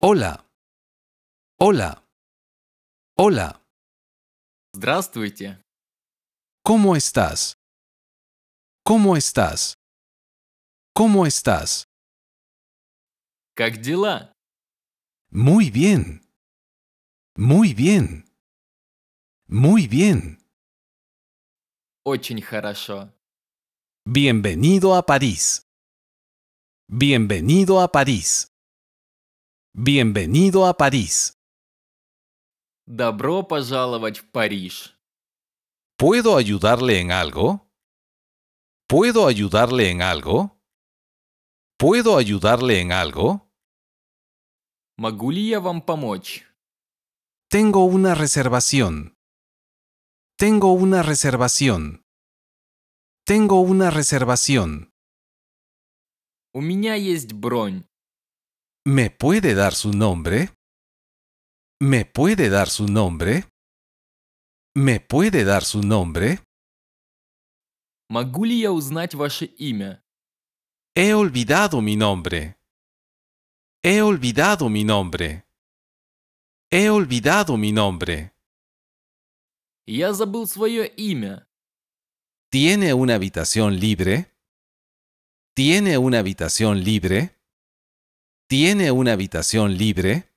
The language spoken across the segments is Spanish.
Hola. Hola. Hola. Здравствуйте. ¿Cómo estás? ¿Cómo estás? ¿Cómo estás? Как дела? Muy bien. Muy bien. Muy bien. Очень хорошо. Bienvenido a París. Bienvenido a París. Bienvenido a París. Добро пожаловать в Париж. ¿Puedo ayudarle en algo? ¿Puedo ayudarle en algo? ¿Puedo ayudarle en algo? Могу ли Tengo una reservación. Tengo una reservación. Tengo una reservación. У меня есть ¿Me puede dar su nombre? ¿Me puede dar su nombre? ¿Me puede dar su nombre? Magulia, He olvidado mi nombre. He olvidado mi nombre. He olvidado mi nombre. Я забыл имя. ¿Tiene una habitación libre? ¿Tiene una habitación libre? tiene una habitación libre?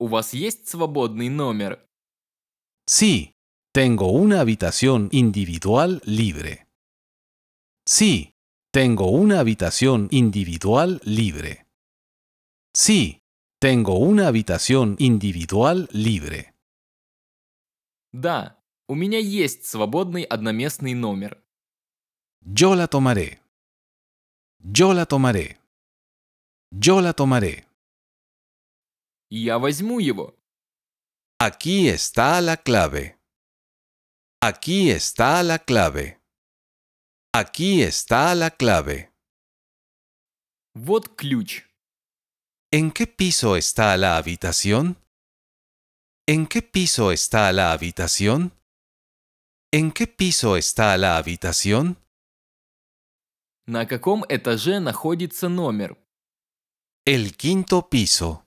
¿U es есть свободный номер? Sí, tengo una habitación individual libre. Sí, tengo una habitación individual libre. Sí, tengo una habitación individual libre. Да, у меня есть свободный одноместный номер. Yo la tomaré. Yo la tomaré. Yo la tomaré. Я возьму его. Aquí está la clave. Aquí está la clave. Aquí está la clave. Вот ключ. ¿En qué piso está la habitación? ¿En qué piso está la habitación? ¿En qué piso está la habitación? На каком этаже находится номер? El quinto piso.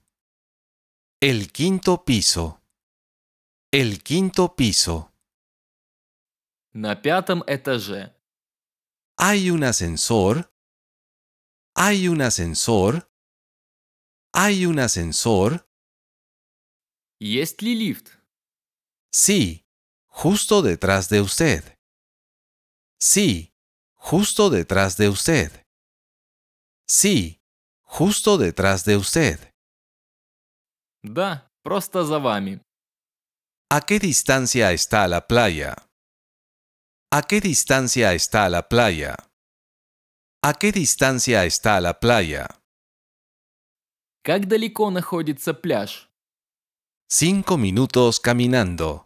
El quinto piso. El quinto piso. На пятом этаже. Hay un ascensor. Hay un ascensor. Hay un ascensor. Есть ли lift? Sí, justo detrás de usted. Sí, justo detrás de usted. Sí, justo detrás de usted. Da, justo за ¿A qué distancia está la playa? ¿A qué distancia está la playa? ¿A qué distancia está la playa? Cinco minutos caminando.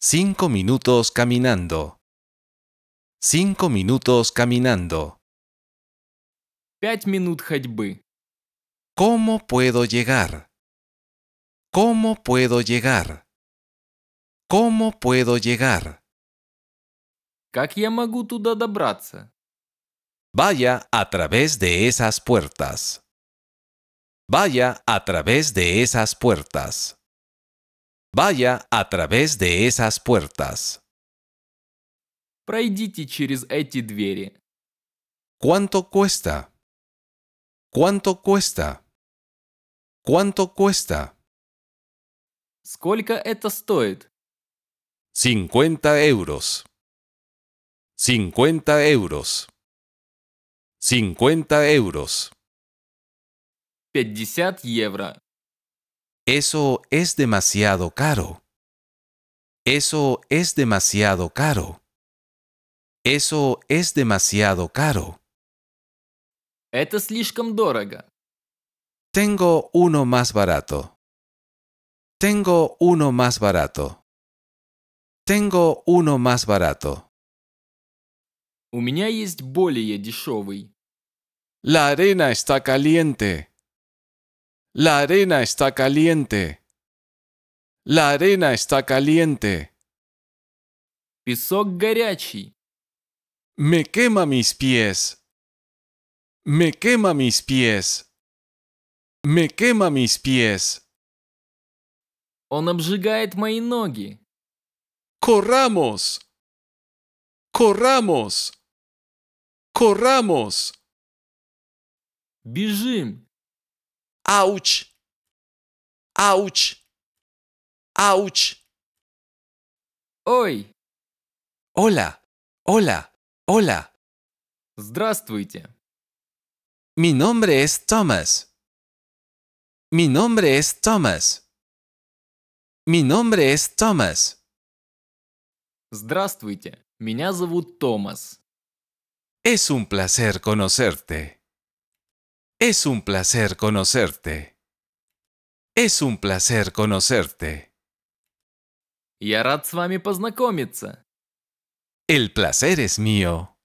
Cinco minutos caminando. Cinco minutos caminando minutos минут ходьбы. ¿Cómo puedo llegar? ¿Cómo puedo llegar? ¿Cómo puedo llegar? Как я могу туда добраться? Vaya a través de esas puertas. Vaya a través de esas puertas. Vaya a través de esas puertas. Пройдите через эти двери. ¿Cuánto cuesta? ¿Cuánto cuesta? ¿Cuánto cuesta? Сколько это стоит? 50 euros. 50 euros. 50 euros. 50 euros. Eso es demasiado caro. Eso es demasiado caro. Eso es demasiado caro. Es слишком caro. Tengo uno más barato. Tengo uno más barato. Tengo uno más barato. У меня есть более La arena está caliente. La arena está caliente. La arena está caliente. Песок горячий. Me quema mis pies. Me quema mis pies. Me quema mis pies. Он обжигает мои ноги. Corramos. Corramos. Corramos. Бежим. Ауч. Ауч. Ауч. Ой. Оля. Оля. Оля. Здравствуйте. Mi nombre es Thomas. Mi nombre es Thomas. Mi nombre es Thomas. Здравствуйте, меня зовут Томас. Es un placer conocerte. Es un placer conocerte. Es un placer conocerte. Я рад с вами познакомиться. El placer es mío.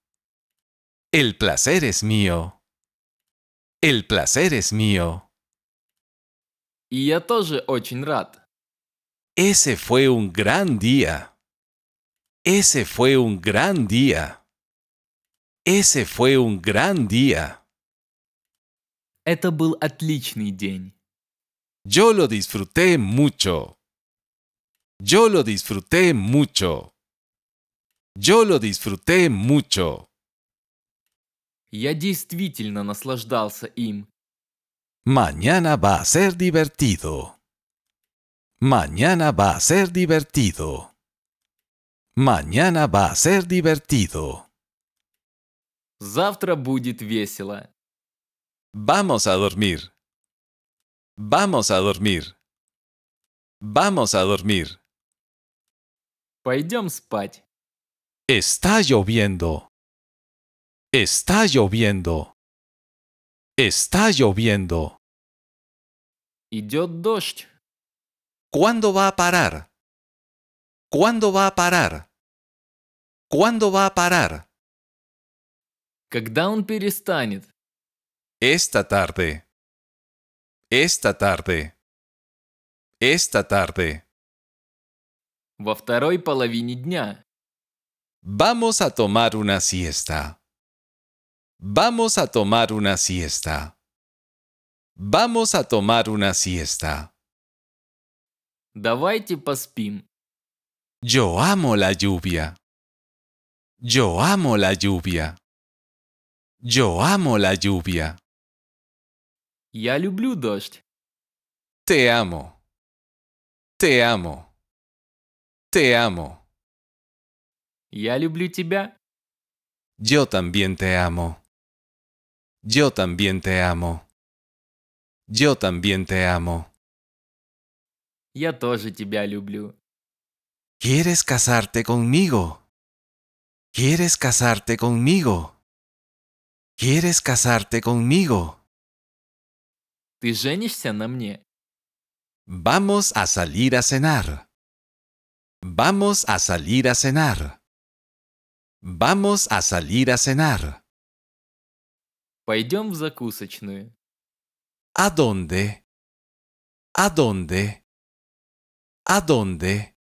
El placer es mío. El placer es mío. Y yo. тоже очень рад. Ese fue un gran día. Ese fue un gran día. Ese fue un gran día. Это был отличный Yo lo disfruté mucho. Yo lo disfruté mucho. Yo lo disfruté mucho. Я действительно наслаждался им. Mañana va a ser divertido. Mañana va a ser divertido. Mañana va a ser divertido. Завтра будет весело. Vamos a dormir. Vamos a dormir. Vamos a dormir. Пойдем спать. Está lloviendo. Está lloviendo. Está lloviendo. Идет дождь. ¿Cuándo va a parar? ¿Cuándo va a parar? ¿Cuándo va a parar? Esta tarde. Esta tarde. Esta tarde. Во второй Vamos a tomar una siesta. Vamos a tomar una siesta. Vamos a tomar una siesta. Давайте поспим. Yo amo la lluvia. Yo amo la lluvia. Yo amo la lluvia. Я люблю дождь. Te amo. Te amo. Te amo. Я люблю тебя. Yo también te amo. Yo también te amo. Yo también te amo. Yo тоже тебя люблю. ¿Quieres casarte conmigo? ¿Quieres casarte conmigo? ¿Quieres casarte conmigo? Vamos a salir a cenar. Vamos a salir a cenar. Vamos a salir a cenar. Пойдем в закусочную. «А донде?» «А донде?» «А донде?»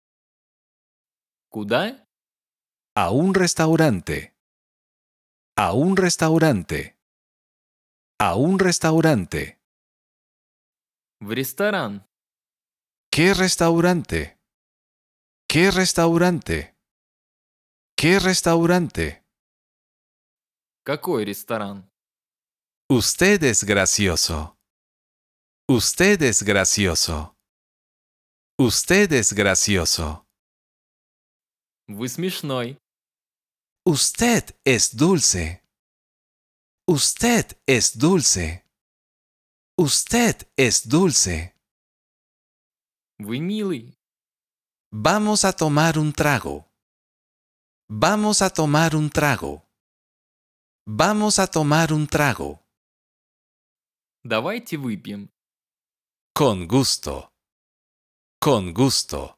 Куда? A un restaurante. A un restaurante. A un restaurante. В ресторан. ¿Qué restaurante? ¿Qué restaurante? ¿Qué restaurante? Какой ресторан? Usted es gracioso. Usted es gracioso. Usted es gracioso. Вы Usted es dulce. Usted es dulce. Usted es dulce. Вы Vamos a tomar un trago. Vamos a tomar un trago. Vamos a tomar un trago. Давайте выпьем. Con gusto. Con gusto.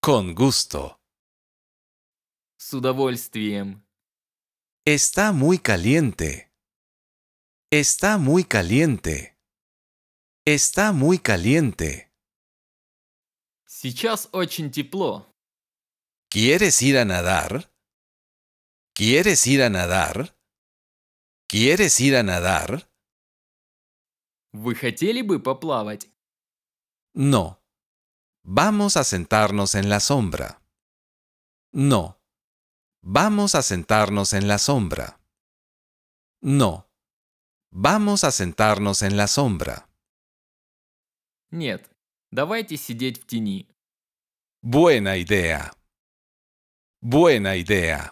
Con gusto. С удовольствием. Está muy caliente. Está muy caliente. Está muy caliente. Сейчас очень тепло. ¿Quieres ir a nadar? ¿Quieres ir a nadar? ¿Quieres ir a nadar? Вы хотели бы поплавать? No. Vamos a sentarnos en la sombra. No. Vamos a sentarnos en la sombra. No. Vamos a sentarnos en la sombra. Нет. Давайте сидеть в тени. Buena idea. Buena idea.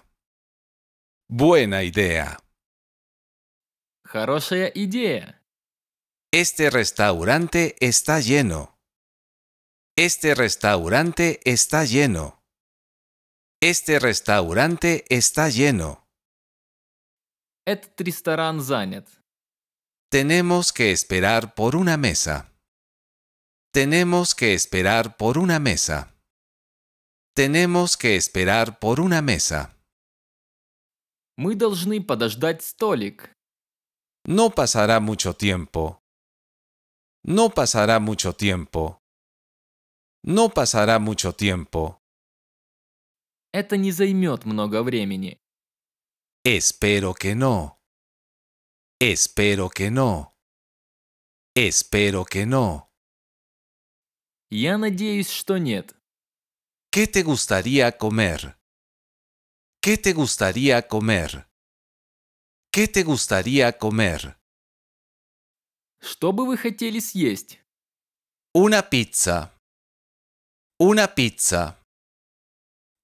Buena idea. Хорошая идея. Este restaurante está lleno. Este restaurante está lleno. Este restaurante está lleno. Этот ресторан занят. Tenemos que esperar por una mesa. Tenemos que esperar por una mesa. Tenemos que esperar por una mesa. Мы должны подождать столик. No pasará mucho tiempo. No pasará mucho tiempo. No pasará mucho tiempo. Это no займет много времени. Espero que no. Espero que no. Espero que no. Я надеюсь, что нет. ¿Qué te gustaría comer? ¿Qué te gustaría comer? ¿Qué te gustaría comer? Что бы вы хотели съесть? Una pizza. Una pizza.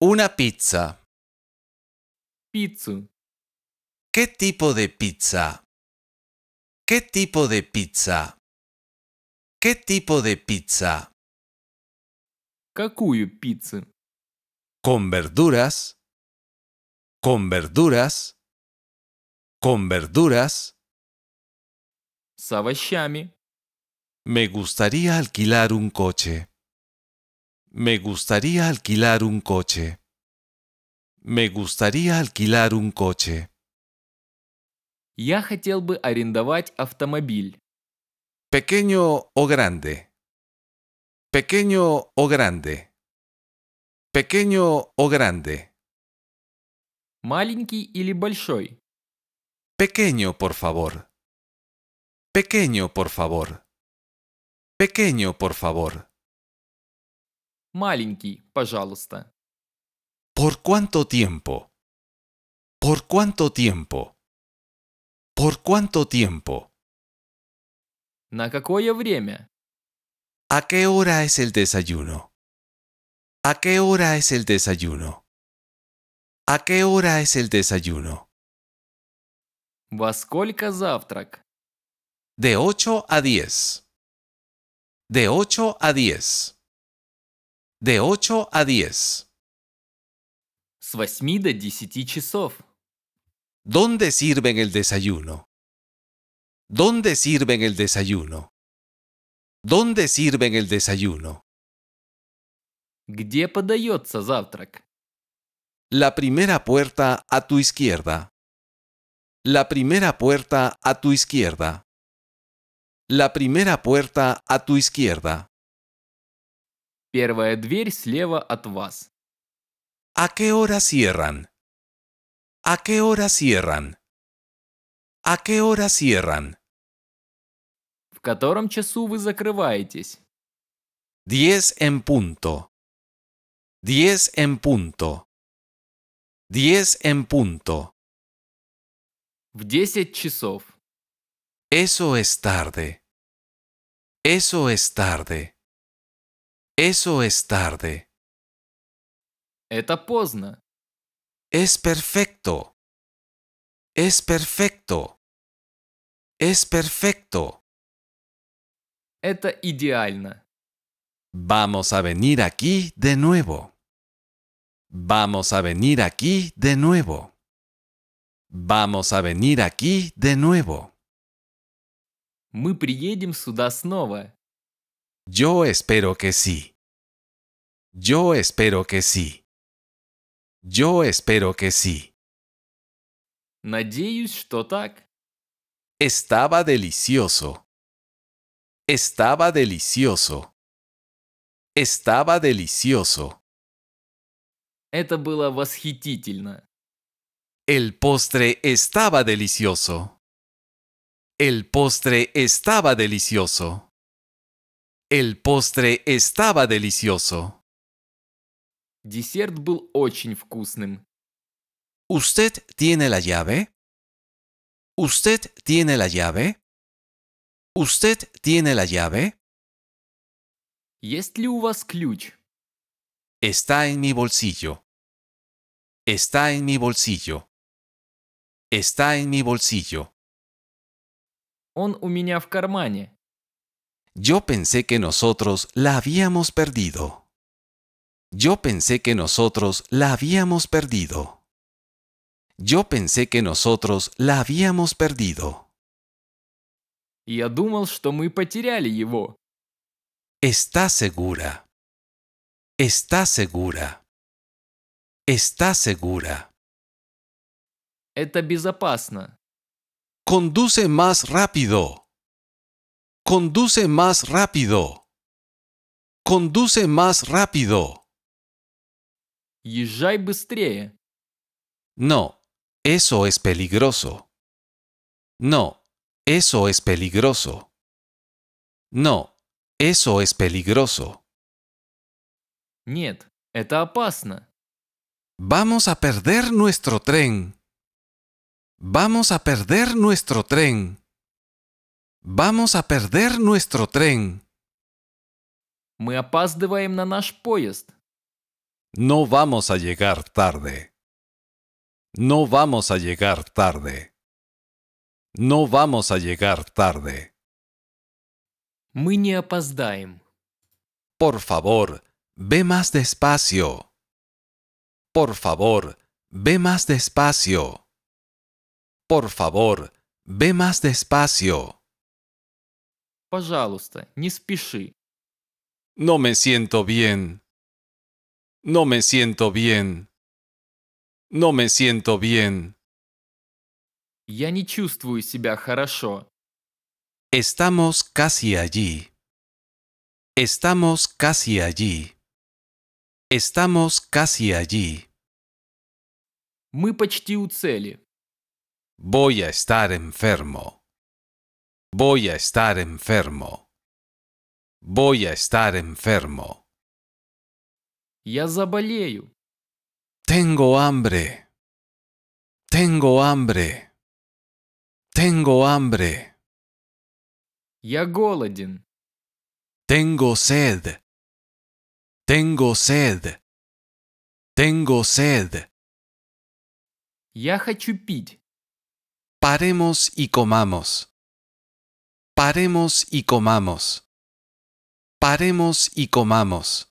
Una pizza. ¿Qué tipo de pizza? ¿Qué tipo de pizza? ¿Qué tipo de pizza? Какую пиццу? Con verduras. Con verduras. Con verduras. Me gustaría alquilar un coche. Me gustaría alquilar un coche. Me gustaría alquilar un coche. Я хотел бы арендовать автомобиль. Pequeño o grande. Pequeño o grande. Pequeño o grande. Маленький или большой. Pequeño, por favor. Pequeño, por favor. Pequeño, por favor. por favor. ¿Por cuánto tiempo? ¿Por cuánto tiempo? ¿Por cuánto tiempo? ¿A qué hora es el desayuno? ¿A qué hora es el desayuno? ¿A qué hora es el desayuno? De 8 a 10. De 8 a 10. De 8 a 10. С 8 до 10 часов. ¿Dónde sirven el desayuno? ¿Dónde sirven el desayuno? ¿Dónde sirven el desayuno? Где подается завтрак? La primera puerta a tu izquierda. La primera puerta a tu izquierda. La primera puerta a tu izquierda. Первая дверь слева от вас. ¿A qué hora cierran? ¿A qué hora cierran? ¿A qué hora cierran? В котором часу вы закрываетесь? en punto. diez en punto. diez en punto. В 10 часов. Eso es tarde. Eso es tarde. Eso es tarde. Eta поздно. Es perfecto. Es perfecto. Es perfecto. Eta idealna Vamos a venir aquí de nuevo. Vamos a venir aquí de nuevo. Vamos a venir aquí de nuevo мы приедем сюда снова. Yo espero que sí. Yo espero que sí. Yo espero que sí. Надеюсь, что так. Estaba delicioso. Estaba delicioso. Estaba delicioso. Это было восхитительно. El postre estaba delicioso. El postre estaba delicioso. El postre estaba delicioso. Десерт был очень вкусным. ¿Usted tiene la llave? ¿Usted tiene la llave? ¿Usted tiene la llave? ¿Есть ли Está en mi bolsillo. Está en mi bolsillo. Está en mi bolsillo. Он Yo pensé que nosotros la habíamos perdido. Yo pensé que nosotros la habíamos perdido. Yo pensé que nosotros la habíamos perdido. y Я думал, что мы потеряли его. Está segura. Está segura. Está segura. Это безопасно. Conduce más rápido. Conduce más rápido. Conduce más rápido. быстрее. No, eso es peligroso. No, eso es peligroso. No, eso es peligroso. Нет, это опасно. Vamos a perder nuestro tren. Vamos a perder nuestro tren. Vamos a perder nuestro tren. Мы наш поезд. No vamos a llegar tarde. No vamos a llegar tarde. No vamos a llegar tarde. Мы не Por favor, ve más despacio. Por favor, ve más despacio. Por favor, ve más despacio. Пожалуйста, не спеши. No me siento bien. No me siento bien. No me siento bien. Я не чувствую себя хорошо. Estamos casi allí. Estamos casi allí. Estamos casi allí. Мы почти у цели. Voy a estar enfermo. Voy a estar enfermo. Voy a estar enfermo. Я заболею. Tengo hambre. Tengo hambre. Tengo hambre. Ya голоден. Tengo sed. Tengo sed. Tengo sed. Я хочу пить. Paremos y comamos. Paremos y comamos. Paremos y comamos.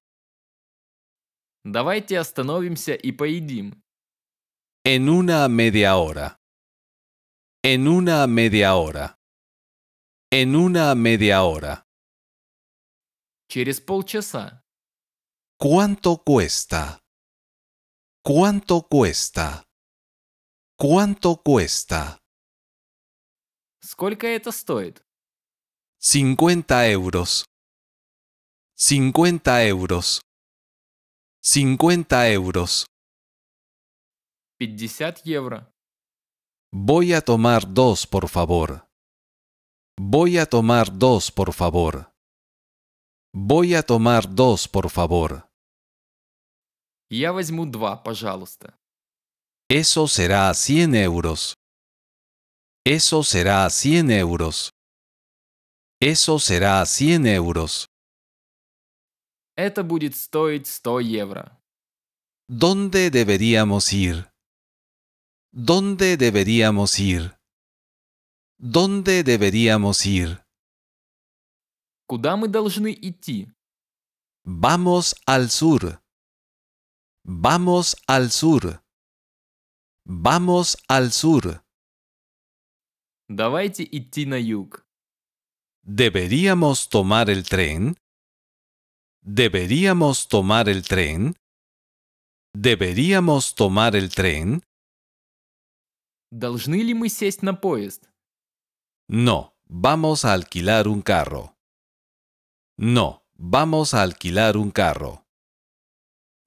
Давайте остановимся y En una media hora. En una media hora. En una media hora. ¿Cuánto cuesta? ¿Cuánto cuesta? ¿Cuánto cuesta? Сколько это стоит? 50 euros. 50 euros. 50 euros. 50 евро. Voy a tomar dos, por favor. Voy a tomar dos, por favor. Voy a tomar dos, por favor. Я возьму два, пожалуйста. Eso será 100 euros. Eso será 100 euros. Eso será 100 euros. Это будет стоить 100 евро. ¿Dónde deberíamos ir? ¿Dónde deberíamos ir? ¿Dónde deberíamos ir? Куда мы должны идти? Vamos al sur. Vamos al sur. Vamos al sur. Давайте идти на юг. Deberíamos tomar el tren. Deberíamos tomar el tren. Deberíamos tomar el tren. No, vamos a alquilar un carro. No, vamos a alquilar un carro.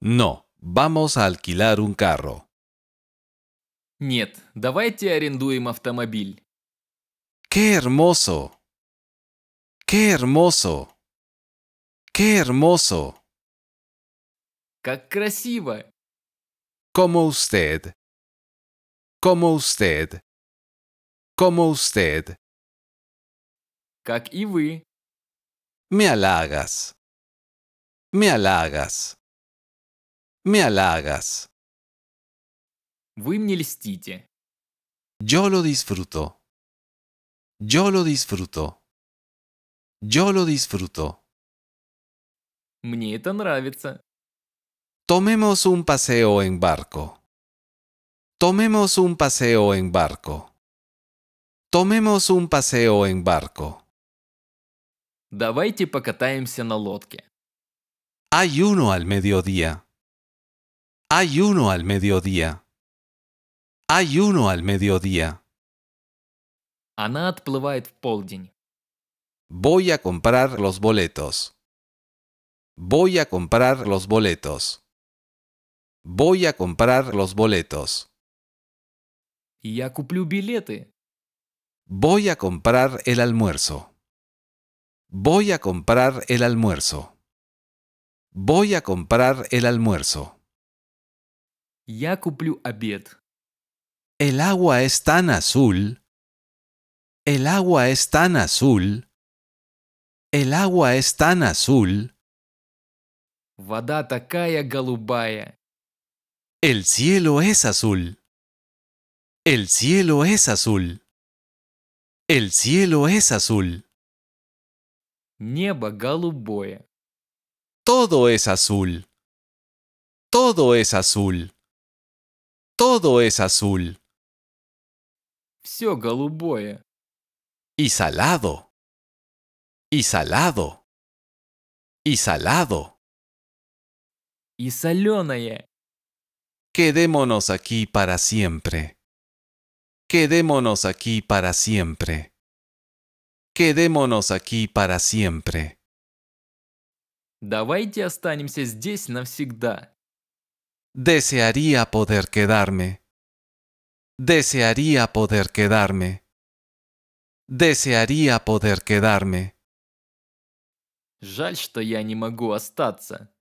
No, vamos a alquilar un carro. Нет, давайте арендуем автомобиль. ¡Qué hermoso! ¡Qué hermoso! ¡Qué hermoso! ¡Как красиво! Como usted. Como usted. Como usted. Как и вы. Me halagas. Me halagas. Me halagas. Вы мне льстите. Yo lo disfruto. Yo lo disfruto. Yo lo disfruto. Мне это Tomemos un paseo en barco. Tomemos un paseo en barco. Tomemos un paseo en barco. Давайте покатаемся на лодке. Hay uno al mediodía. Hay uno al mediodía. Hay uno al mediodía. Voy a comprar los boletos. Voy a comprar los boletos. Voy a comprar los boletos. Ya куплю билеты. Voy a comprar el almuerzo. Voy a comprar el almuerzo. Voy a comprar el almuerzo. Я a обед. El agua es tan azul. El agua es tan azul. El agua es tan azul. Вода такая голубая. El cielo es azul. El cielo es azul. El cielo es azul. Небо голубое. Todo es azul. Todo es azul. Todo es azul. Все голубое y salado, y salado, y salado. Y соленое. Quedémonos aquí para siempre. Quedémonos aquí para siempre. Quedémonos aquí para siempre. Давайте останемся здесь навсегда. Desearía poder quedarme. Desearía poder quedarme desearía poder quedarme. Жаль, что я не могу остаться.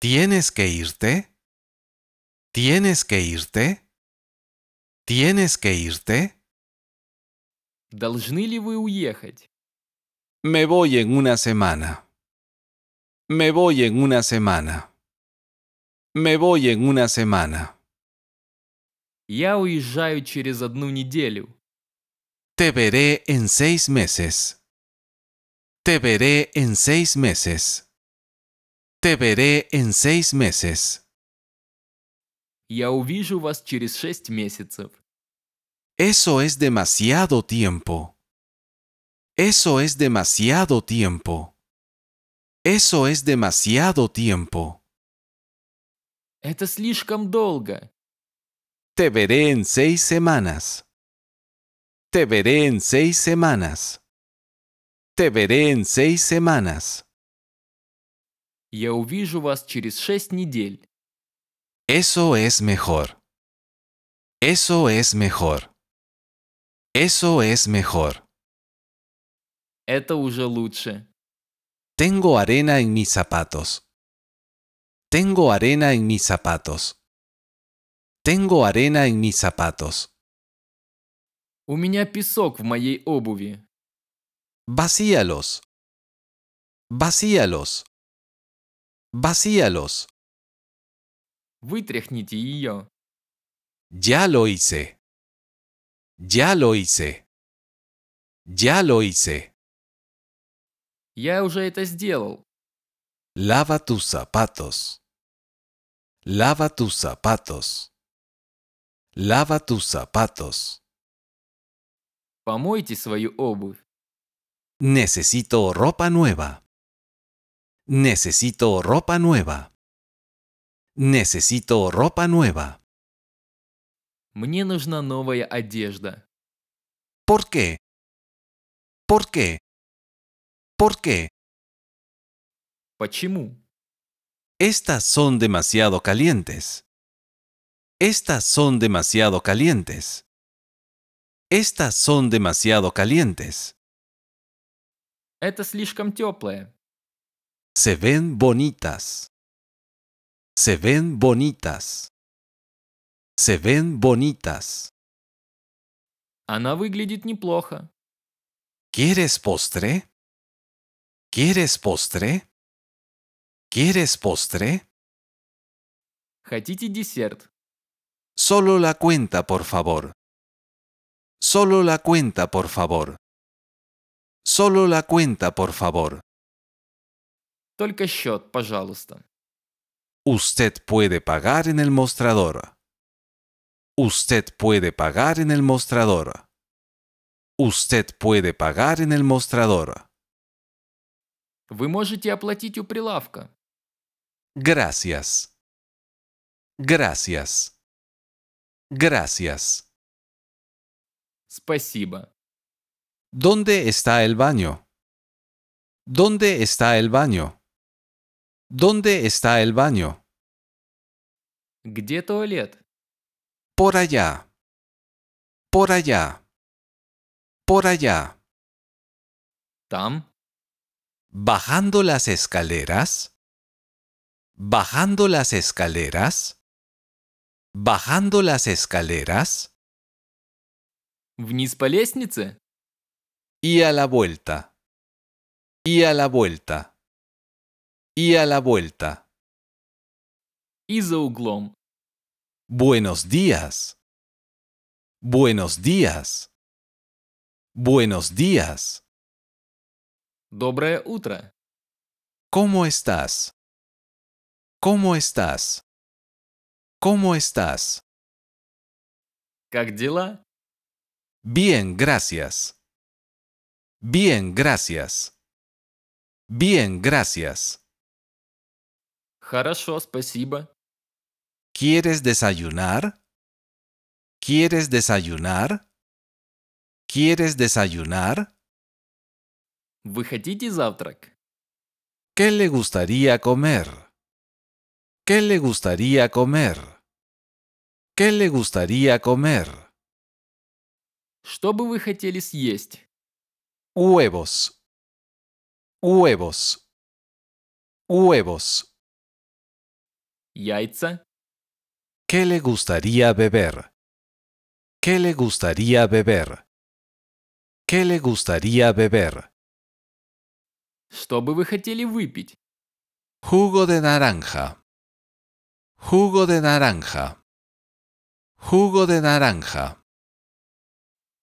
¿Tienes que irte? ¿Tienes que irte? ¿Tienes que irte? Должны ли вы уехать? Me voy en una semana. Me voy en una semana. Me voy en una semana. Я уезжаю через одну неделю. Te veré en seis meses. Te veré en seis meses. Te veré en seis meses. Я увижу вас через seis meses. Eso es demasiado tiempo. Eso es demasiado tiempo. Eso es demasiado tiempo. Это слишком Te veré en seis semanas. Te veré en seis semanas. Te veré en seis semanas. Yo увижу вас через шесть недель. Eso es mejor. Eso es mejor. Eso es mejor. Это уже лучше. Tengo arena en mis zapatos. Tengo arena en mis zapatos. Tengo arena en mis zapatos. У меня песок в моей обуви. Vacíalos. Vacíalos. Vacíalos. Вытряхните ее. Ya lo hice. Ya lo hice. Ya lo hice. Я уже это сделал. Lava tus zapatos. Lava tus zapatos. Lava tus zapatos. Necesito ropa nueva. Necesito ropa nueva. Necesito ropa nueva. Мне нужна новая одежда. ¿Por qué? ¿Por qué? ¿Por qué? Estas son demasiado calientes. Estas son demasiado calientes. Estas son demasiado calientes. Se ven bonitas. Se ven bonitas. Se ven bonitas. Она выглядит неплохо. ¿Quieres postre? ¿Quieres postre? ¿Quieres postre? Хотите десерт? Solo la cuenta, por favor. Solo la cuenta, por favor. Solo la cuenta, por favor. Только счет, пожалуйста. Usted puede pagar en el mostrador. Usted puede pagar en el mostrador. Usted puede pagar en el mostrador. Вы можете оплатить у прилавка. Gracias. Gracias. Gracias. ¿Dónde está el baño? ¿Dónde está el baño? ¿Dónde está el baño? Где туалет? Por allá. Por allá. Por allá. Tam. Bajando las escaleras. Bajando las escaleras. Bajando las escaleras por Y a la vuelta. Y a la vuelta. Y a la vuelta. Buenos días. Buenos días. Buenos días. Доброе утро. ¿Cómo estás? ¿Cómo estás? ¿Cómo estás? Bien, gracias. Bien, gracias. Bien, gracias. Хорошо, спасибо. ¿Quieres desayunar? ¿Quieres desayunar? ¿Quieres desayunar? ¿Qué le gustaría comer? ¿Qué le gustaría comer? ¿Qué le gustaría comer? Что бы вы хотели съесть? Huevos. Huevos. Huevos. Яйца. ¿Qué le gustaría beber? ¿Qué le gustaría beber? ¿Qué le gustaría beber? Что бы вы хотели выпить? Jugo de naranja. Jugo de naranja. Jugo de naranja.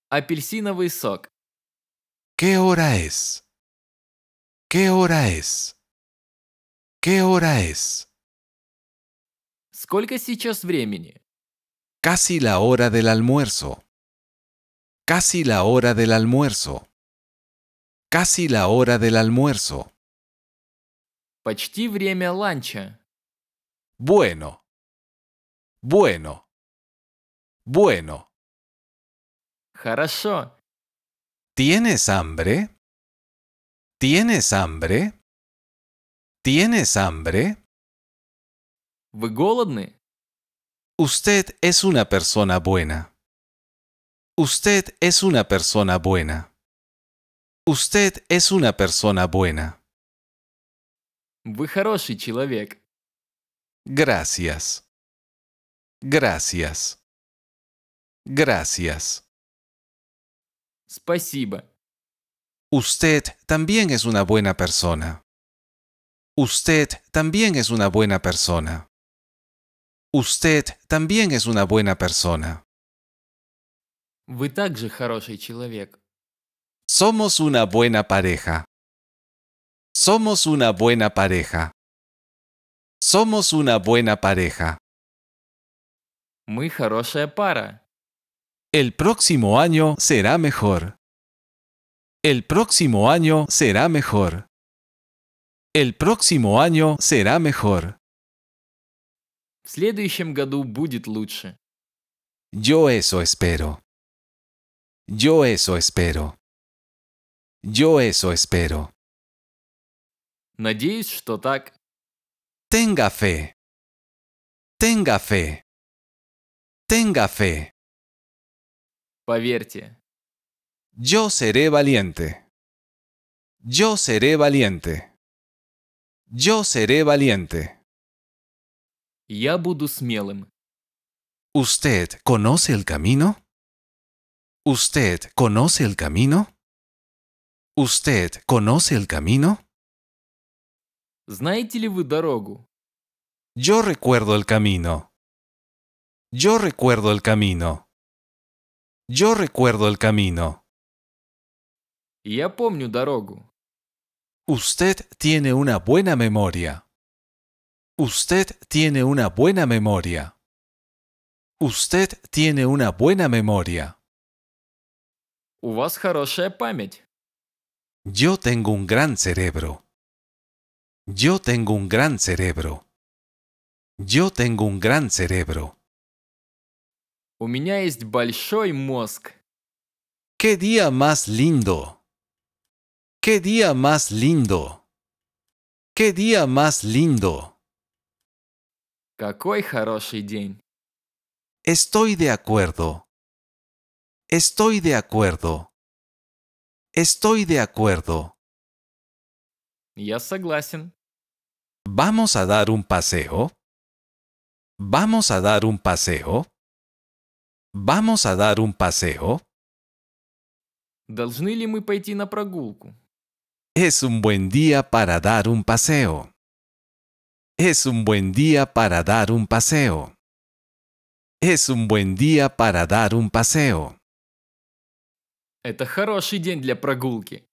Апельсиновый сок. ¿Qué hora es? ¿Qué hora es? ¿Qué hora es? Сколько сейчас времени? Casi la hora del almuerzo. Casi la hora del almuerzo. Casi la hora del almuerzo. Почти время ланча. Bueno. Bueno. Bueno. ¿Tienes hambre? ¿Tienes hambre? ¿Tienes hambre? Вы голодны? Usted es una persona buena. Usted es una persona buena. Usted es una persona buena. Вы хороший человек. Gracias. Gracias. Gracias. Usted también es una buena persona. Usted también es una buena persona. Usted también es una buena persona. Somos una buena pareja. Somos una buena pareja. Somos una buena pareja. Muy хорошая para. El próximo año será mejor. El próximo año será mejor. El próximo año será mejor. следующем году будет Yo eso espero. Yo eso espero. Yo eso espero. Надеюсь, что так. Tenga fe. Tenga fe. Tenga fe. Поверьте. Yo seré valiente. Yo seré valiente. Yo seré valiente. Я буду смелым. ¿Usted conoce el camino? ¿Usted conoce el camino? ¿Usted conoce el camino? Знаете ли вы дорогу? Yo recuerdo el camino. Yo recuerdo el camino. Yo recuerdo el camino. Yo помню дорогу. Usted tiene una buena memoria. Usted tiene una buena memoria. Usted tiene una buena memoria. У вас хорошая Yo tengo un gran cerebro. Yo tengo un gran cerebro. Yo tengo un gran cerebro. У меня есть большой мозг. Qué día más lindo. Qué día más lindo. Qué día más lindo. Какой хороший день. Estoy de acuerdo. Estoy de acuerdo. Estoy de acuerdo. ¿Vamos a dar un paseo? ¿Vamos a dar un paseo? ¿Vamos a dar un paseo? Es un buen día para dar un paseo. Es un buen día para dar un paseo. Es un buen día para dar un paseo. Это хороший день для прогулки.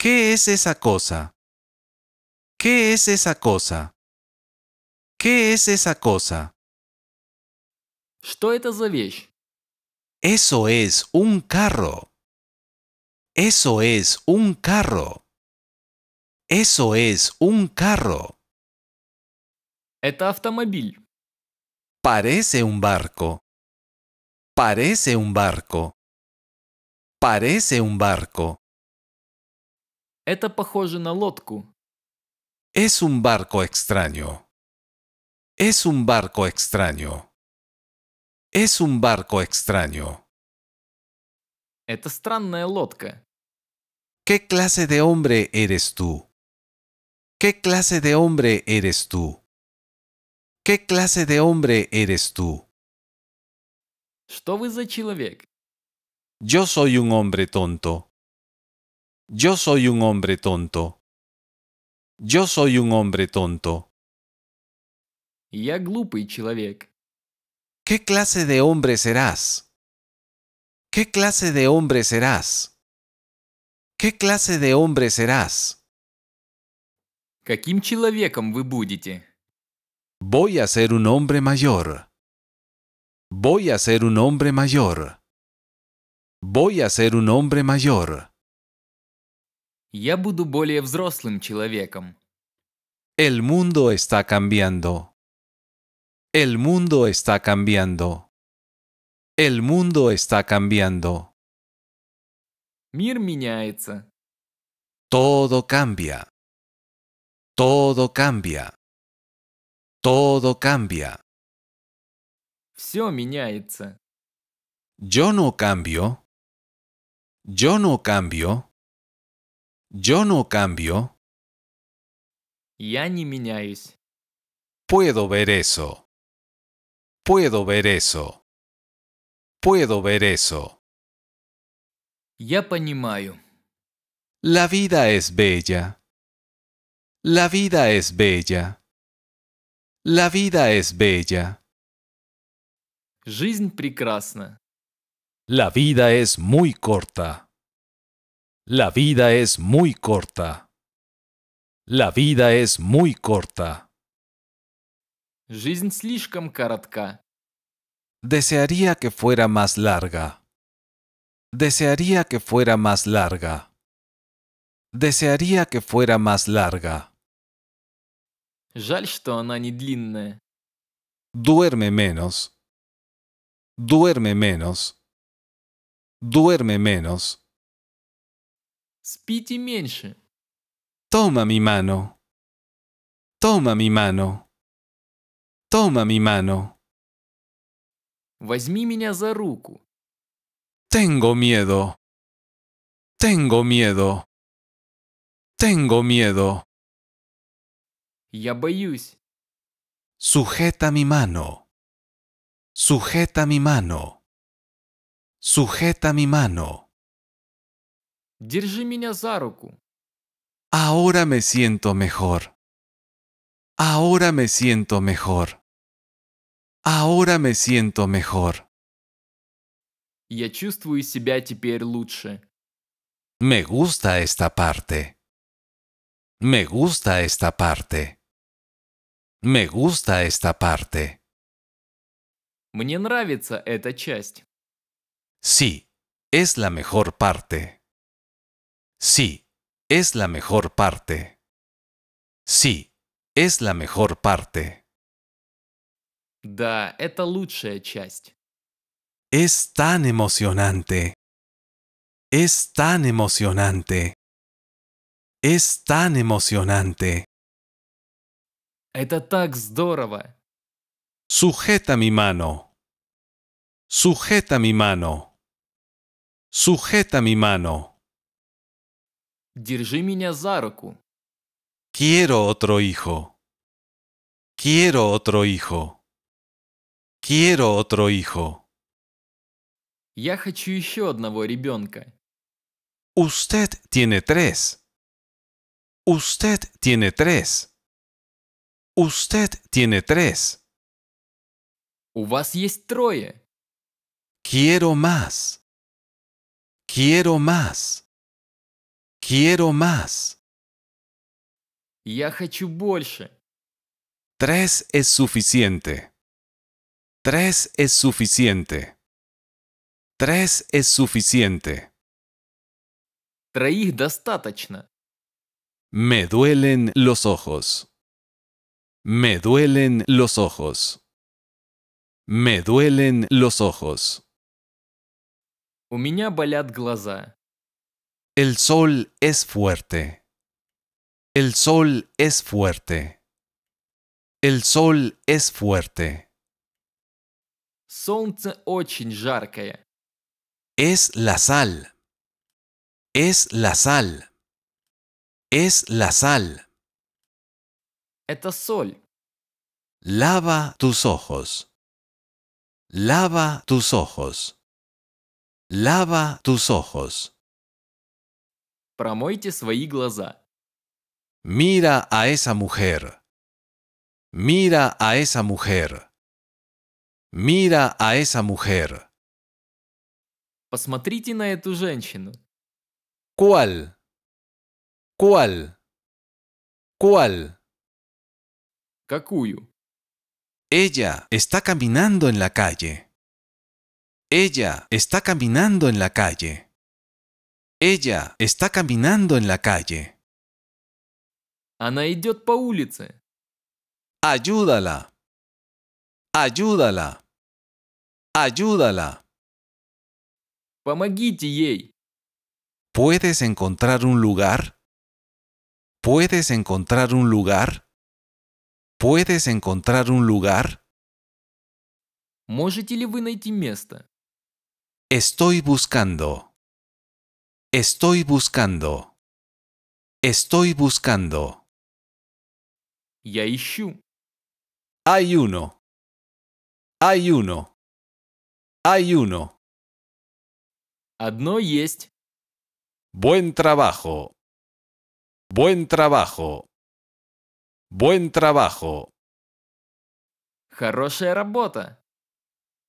¿Qué es esa cosa? ¿Qué es esa cosa? ¿Qué es esa cosa? ¿Qué es за cosa? Eso es un carro. Eso es un carro. Eso es un carro. Это automóvil. Parece un barco. Parece un barco. Parece un barco. Es un barco extraño. Es un barco extraño. Es un barco extraño. Это странная лодка. ¿Qué clase de hombre eres tú? ¿Qué clase de hombre eres tú? ¿Qué clase de hombre eres tú? Что Yo soy un hombre tonto. Yo soy un hombre tonto. Yo soy un hombre tonto. Я глупый человек. ¿Qué clase de hombre serás? ¿Qué clase de hombre serás? ¿Qué clase de hombre serás? Voy a ser un hombre mayor. Voy a ser un hombre mayor. Voy a ser un hombre mayor. El mundo está cambiando. El mundo está cambiando. El mundo está cambiando. Mir Todo cambia. Todo cambia. Todo cambia. Yo no cambio. Yo no cambio. Yo no cambio. Я не Puedo ver eso. Puedo ver eso. Puedo ver eso. Ya, понимаю. La vida es bella. La vida es bella. La vida es bella. Жизнь прекрасна. La vida es muy corta. La vida es muy corta. La vida es muy corta. Жизнь слишком коротка. Desearía que fuera más larga. Desearía que fuera más larga. Desearía que fuera más larga. Жаль, что она не длинная. Duerme menos. Duerme menos. Duerme menos. Спите меньше. Toma mi mano. Toma mi mano. Toma mi mano. Возьми меня Tengo miedo. Tengo miedo. Tengo miedo. Ya боюсь. Sujeta mi mano. Sujeta mi mano. Sujeta mi mano. Держи меня Ahora me siento mejor. Ahora me siento mejor. Ahora me siento mejor. Я чувствую себя теперь лучше. Me gusta esta parte. Me gusta esta parte. Me gusta esta parte. Мне нравится эта часть. Sí, es la mejor parte. Sí, es la mejor parte. Sí, es la mejor parte. Да, это лучшая часть. Es tan emocionante. Es tan emocionante. Es tan emocionante. Это так здорово. Sujeta mi mano. Sujeta mi mano. Sujeta mi mano. Держи меня за Quiero otro hijo. Quiero otro hijo. Quiero otro hijo. Я хочу одного Usted tiene tres. Usted tiene tres. Usted tiene tres. У вас есть трое. Quiero más. Quiero más. Quiero más. Yo quiero más. Tres es suficiente. Tres es suficiente. Tres es suficiente. es Me duelen los ojos. Me duelen los ojos. Me duelen los ojos. У меня болят El sol es fuerte. El sol es fuerte. El sol es fuerte. Солнце очень жаркое. Es la sal. Es la sal. Es la sal. Это sol. Lava tus ojos. Lava tus ojos. Lava tus ojos. Промойте свои Mira a esa mujer. Mira a esa mujer. Mira a esa mujer. Посмотрите на эту женщину. ¿Cuál? ¿Cuál? ¿Cuál? Какую? Ella está caminando en la calle. Ella está caminando en la calle. Ella está caminando en la calle. Она идет по Ayúdala. Ayúdala. Ayúdala. Помогите ей. ¿Puedes encontrar un lugar? ¿Puedes encontrar un lugar? ¿Puedes encontrar un lugar? Можете ли вы найти место? Estoy buscando. Estoy buscando. Estoy buscando. Я ищу. Ayuno. Ayuno. Ayuno. Одно есть. Buen trabajo. Buen trabajo. Buen trabajo. Хорошая работа.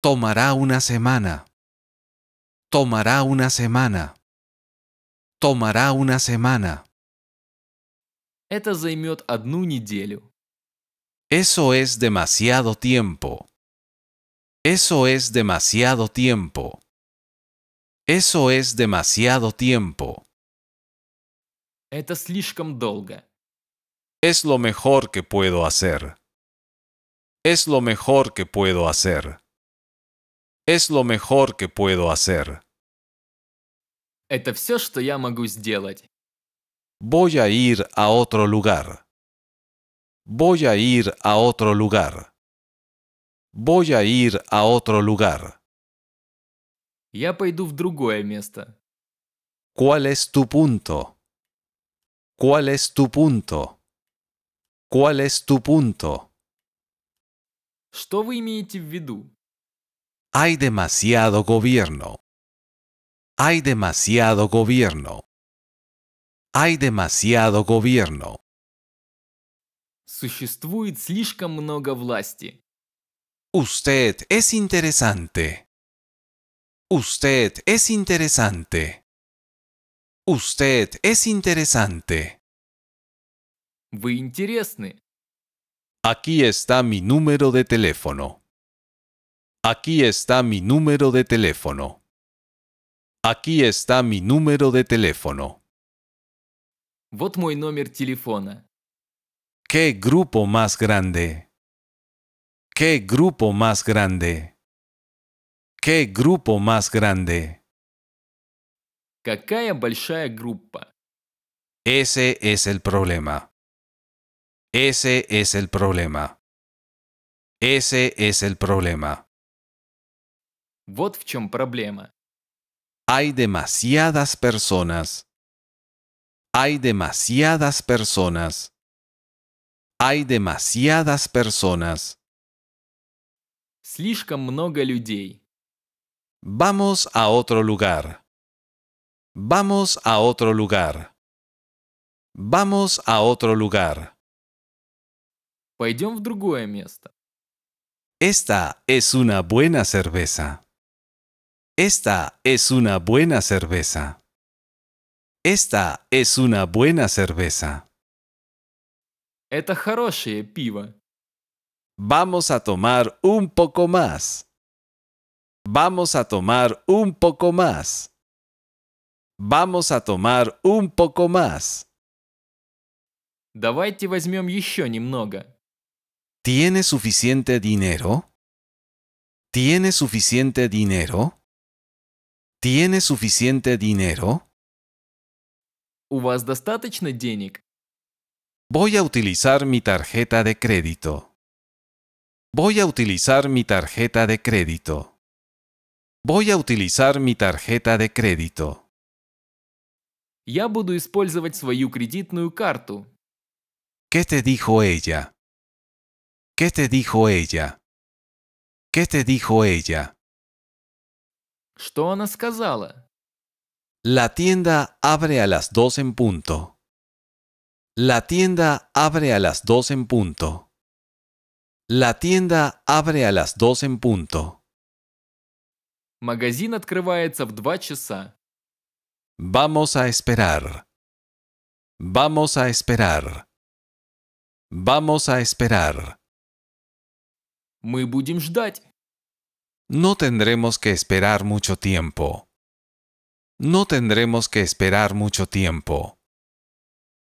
Tomará una semana. Tomará una semana. Tomará una semana. Это займет одну неделю. Eso es demasiado tiempo. Eso es demasiado tiempo. Eso es demasiado tiempo. Es lo mejor que puedo hacer. Es lo mejor que puedo hacer. Es lo mejor que puedo hacer. Voy a ir a otro lugar. Voy a ir a otro lugar. Voy a ir a otro lugar. Я пойду в другое место. ¿Cuál es tu punto? ¿Cuál es tu punto? ¿Cuál es tu punto? Что вы имеете в виду? Hay demasiado gobierno. Hay demasiado gobierno. Hay demasiado gobierno. существует слишком много власти. Usted es interesante. Usted es interesante. Usted es interesante. Вы интересны. Aquí está mi número de teléfono. Aquí está mi número de teléfono. Aquí está mi número de teléfono. Вот мой номер телефона. ¡Qué grupo más grande! ¡Qué grupo más grande! ¡Qué grupo más grande! Какая большая группа? Ese es el problema. Ese es el problema. Ese es el problema. Вот в Hay demasiadas personas. Hay demasiadas personas. Hay demasiadas personas. Vamos a otro lugar. Vamos a otro lugar. Vamos a otro lugar. Esta es una buena cerveza. Esta es una buena cerveza. Esta es una buena cerveza. Это хорошее пиво. Vamos a tomar un poco más. Vamos a tomar un poco más. Vamos a tomar un poco más. Давайте возьмем еще немного. ¿Tiene suficiente dinero? ¿Tiene suficiente dinero? ¿Tiene suficiente dinero? У вас достаточно денег? Voy a utilizar mi tarjeta de crédito. Voy a utilizar mi tarjeta de crédito. Voy a utilizar mi tarjeta de crédito. Я буду использовать свою кредитную карту. ¿Qué te dijo ella? ¿Qué te dijo ella? ¿Qué te dijo ella? Что она сказала? La tienda abre a las dos en punto. La tienda abre a las dos en punto. La tienda abre a las dos en punto. Магазин открывается в два часа. Vamos a esperar. Vamos a esperar. Vamos a esperar. Мы будем ждать. No tendremos que esperar mucho tiempo. No tendremos que esperar mucho tiempo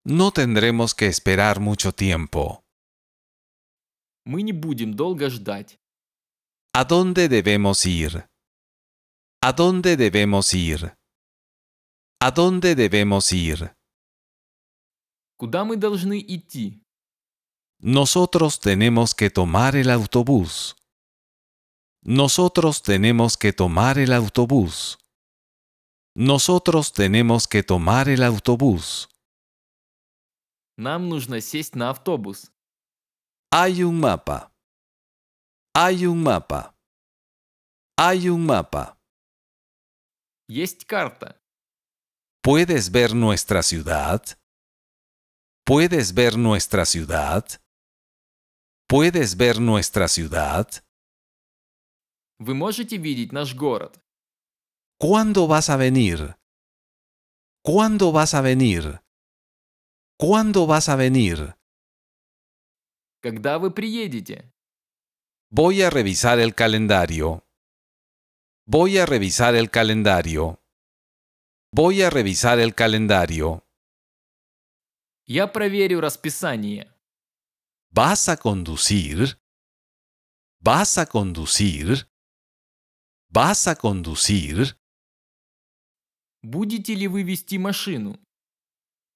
no tendremos que esperar mucho tiempo. ¿A dónde debemos ir? ¿A dónde debemos ir? ¿A dónde debemos ir? Nosotros tenemos que tomar el autobús. Nosotros tenemos que tomar el autobús. Nosotros tenemos que tomar el autobús. Нам нужно сесть на автобус. Hay un mapa. Hay un mapa. Hay un mapa. Есть карта. ¿Puedes ver nuestra ciudad? ¿Puedes ver nuestra ciudad? ¿Puedes ver nuestra ciudad? Вы можете видеть наш город. ¿Cuándo vas a venir? ¿Cuándo vas a venir? ¿Cuándo vas a venir? Когда Voy a revisar el calendario. Voy a revisar el calendario. Voy a revisar el calendario. проверю ¿Vas a conducir? ¿Vas a conducir? ¿Vas a conducir?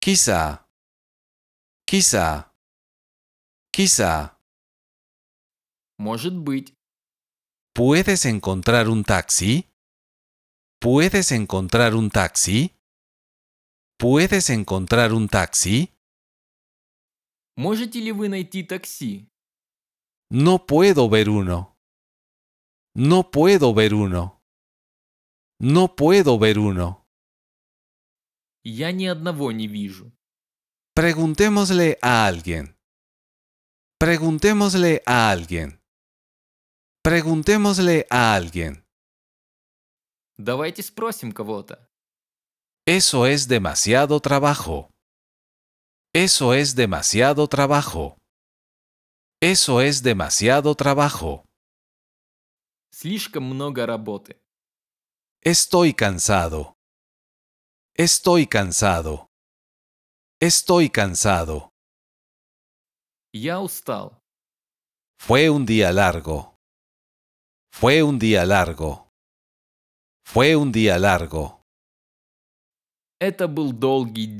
Quizá. Quizá. Quizá. Может ¿Puedes encontrar un taxi? ¿Puedes encontrar un taxi? ¿Puedes encontrar un taxi? Можете ли No puedo ver uno. No puedo ver uno. No puedo ver uno. ya ni одного Preguntémosle a alguien. Preguntémosle a alguien. Preguntémosle a alguien. Давайте спросим кого-то. Eso es demasiado trabajo. Eso es demasiado trabajo. Eso es demasiado trabajo. Слишком много Estoy cansado. Estoy cansado. Estoy cansado. ya устал. Fue un día largo. Fue un día largo. Fue un día largo. Это был долгий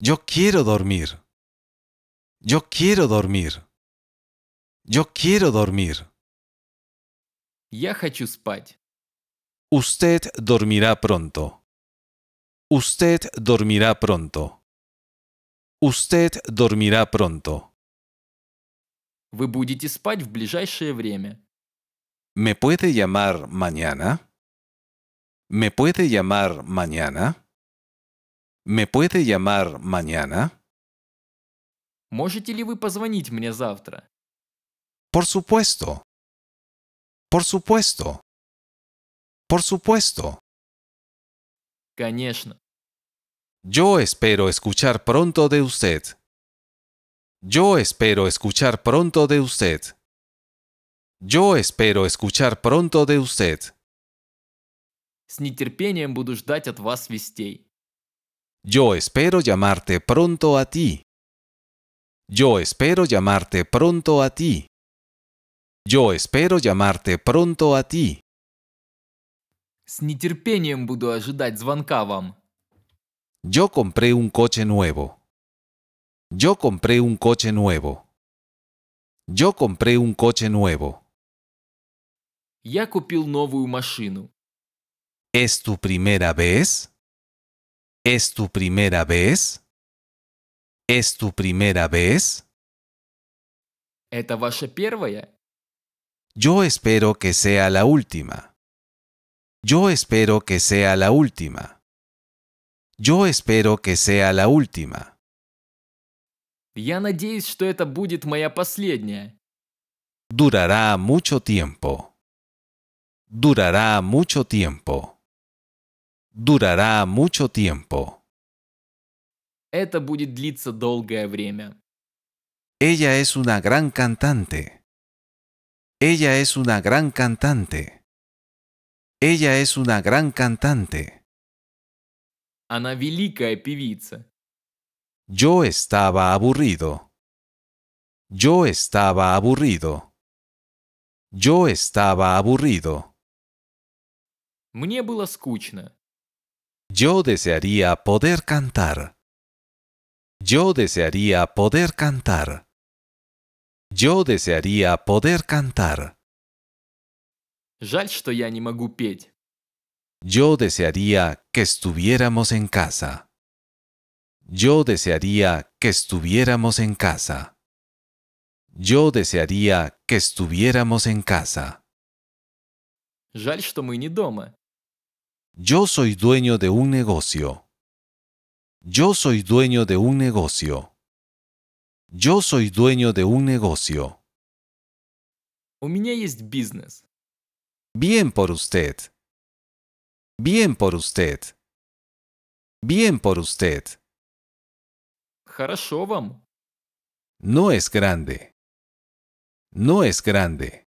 Yo quiero dormir. Yo quiero dormir. Yo quiero dormir. Ya хочу спать. Usted dormirá pronto. Usted dormirá pronto. Usted dormirá pronto. Вы будете спать в ближайшее время. ¿Me puede llamar mañana? ¿Me puede llamar mañana? ¿Me puede llamar mañana? Можете ли вы позвонить мне завтра? Por supuesto. Por supuesto. Por supuesto. Конечно. Yo espero escuchar pronto de usted. Yo espero escuchar pronto de usted. Yo espero escuchar pronto de usted. С нетерпением буду ждать от вас вестей. Yo espero llamarte pronto a ti. Yo espero llamarte pronto a ti. Yo espero llamarte pronto a ti. С нетерпением буду ожидать звонка вам. Yo compré un coche nuevo. Yo compré un coche nuevo. Yo compré un coche nuevo. Я купил новую машину. ¿Es tu primera vez? ¿Es tu primera vez? ¿Es tu primera vez? Это ваша primera. Yo espero que sea la última. Yo espero que sea la última. Yo espero que sea la última. Я надеюсь, что это будет моя последняя. Durará mucho tiempo. Durará mucho tiempo. Durará mucho tiempo. Это будет длиться долгое время. Ella es una gran cantante. Ella es una gran cantante. Ella es una gran cantante. Она великая певица. Yo estaba aburrido. Yo estaba aburrido. Yo estaba aburrido. Мне было скучно. Yo desearía poder cantar. Yo desearía poder cantar. Yo desearía poder cantar. Жаль, что я не могу петь. Yo desearía que estuviéramos en casa. Yo desearía que estuviéramos en casa. Yo desearía que estuviéramos en casa. Yo soy dueño de un negocio. Yo soy dueño de un negocio. Yo soy dueño de un negocio. Bien por usted. Bien por usted. Bien por usted. Хорошо No es grande. No es grande.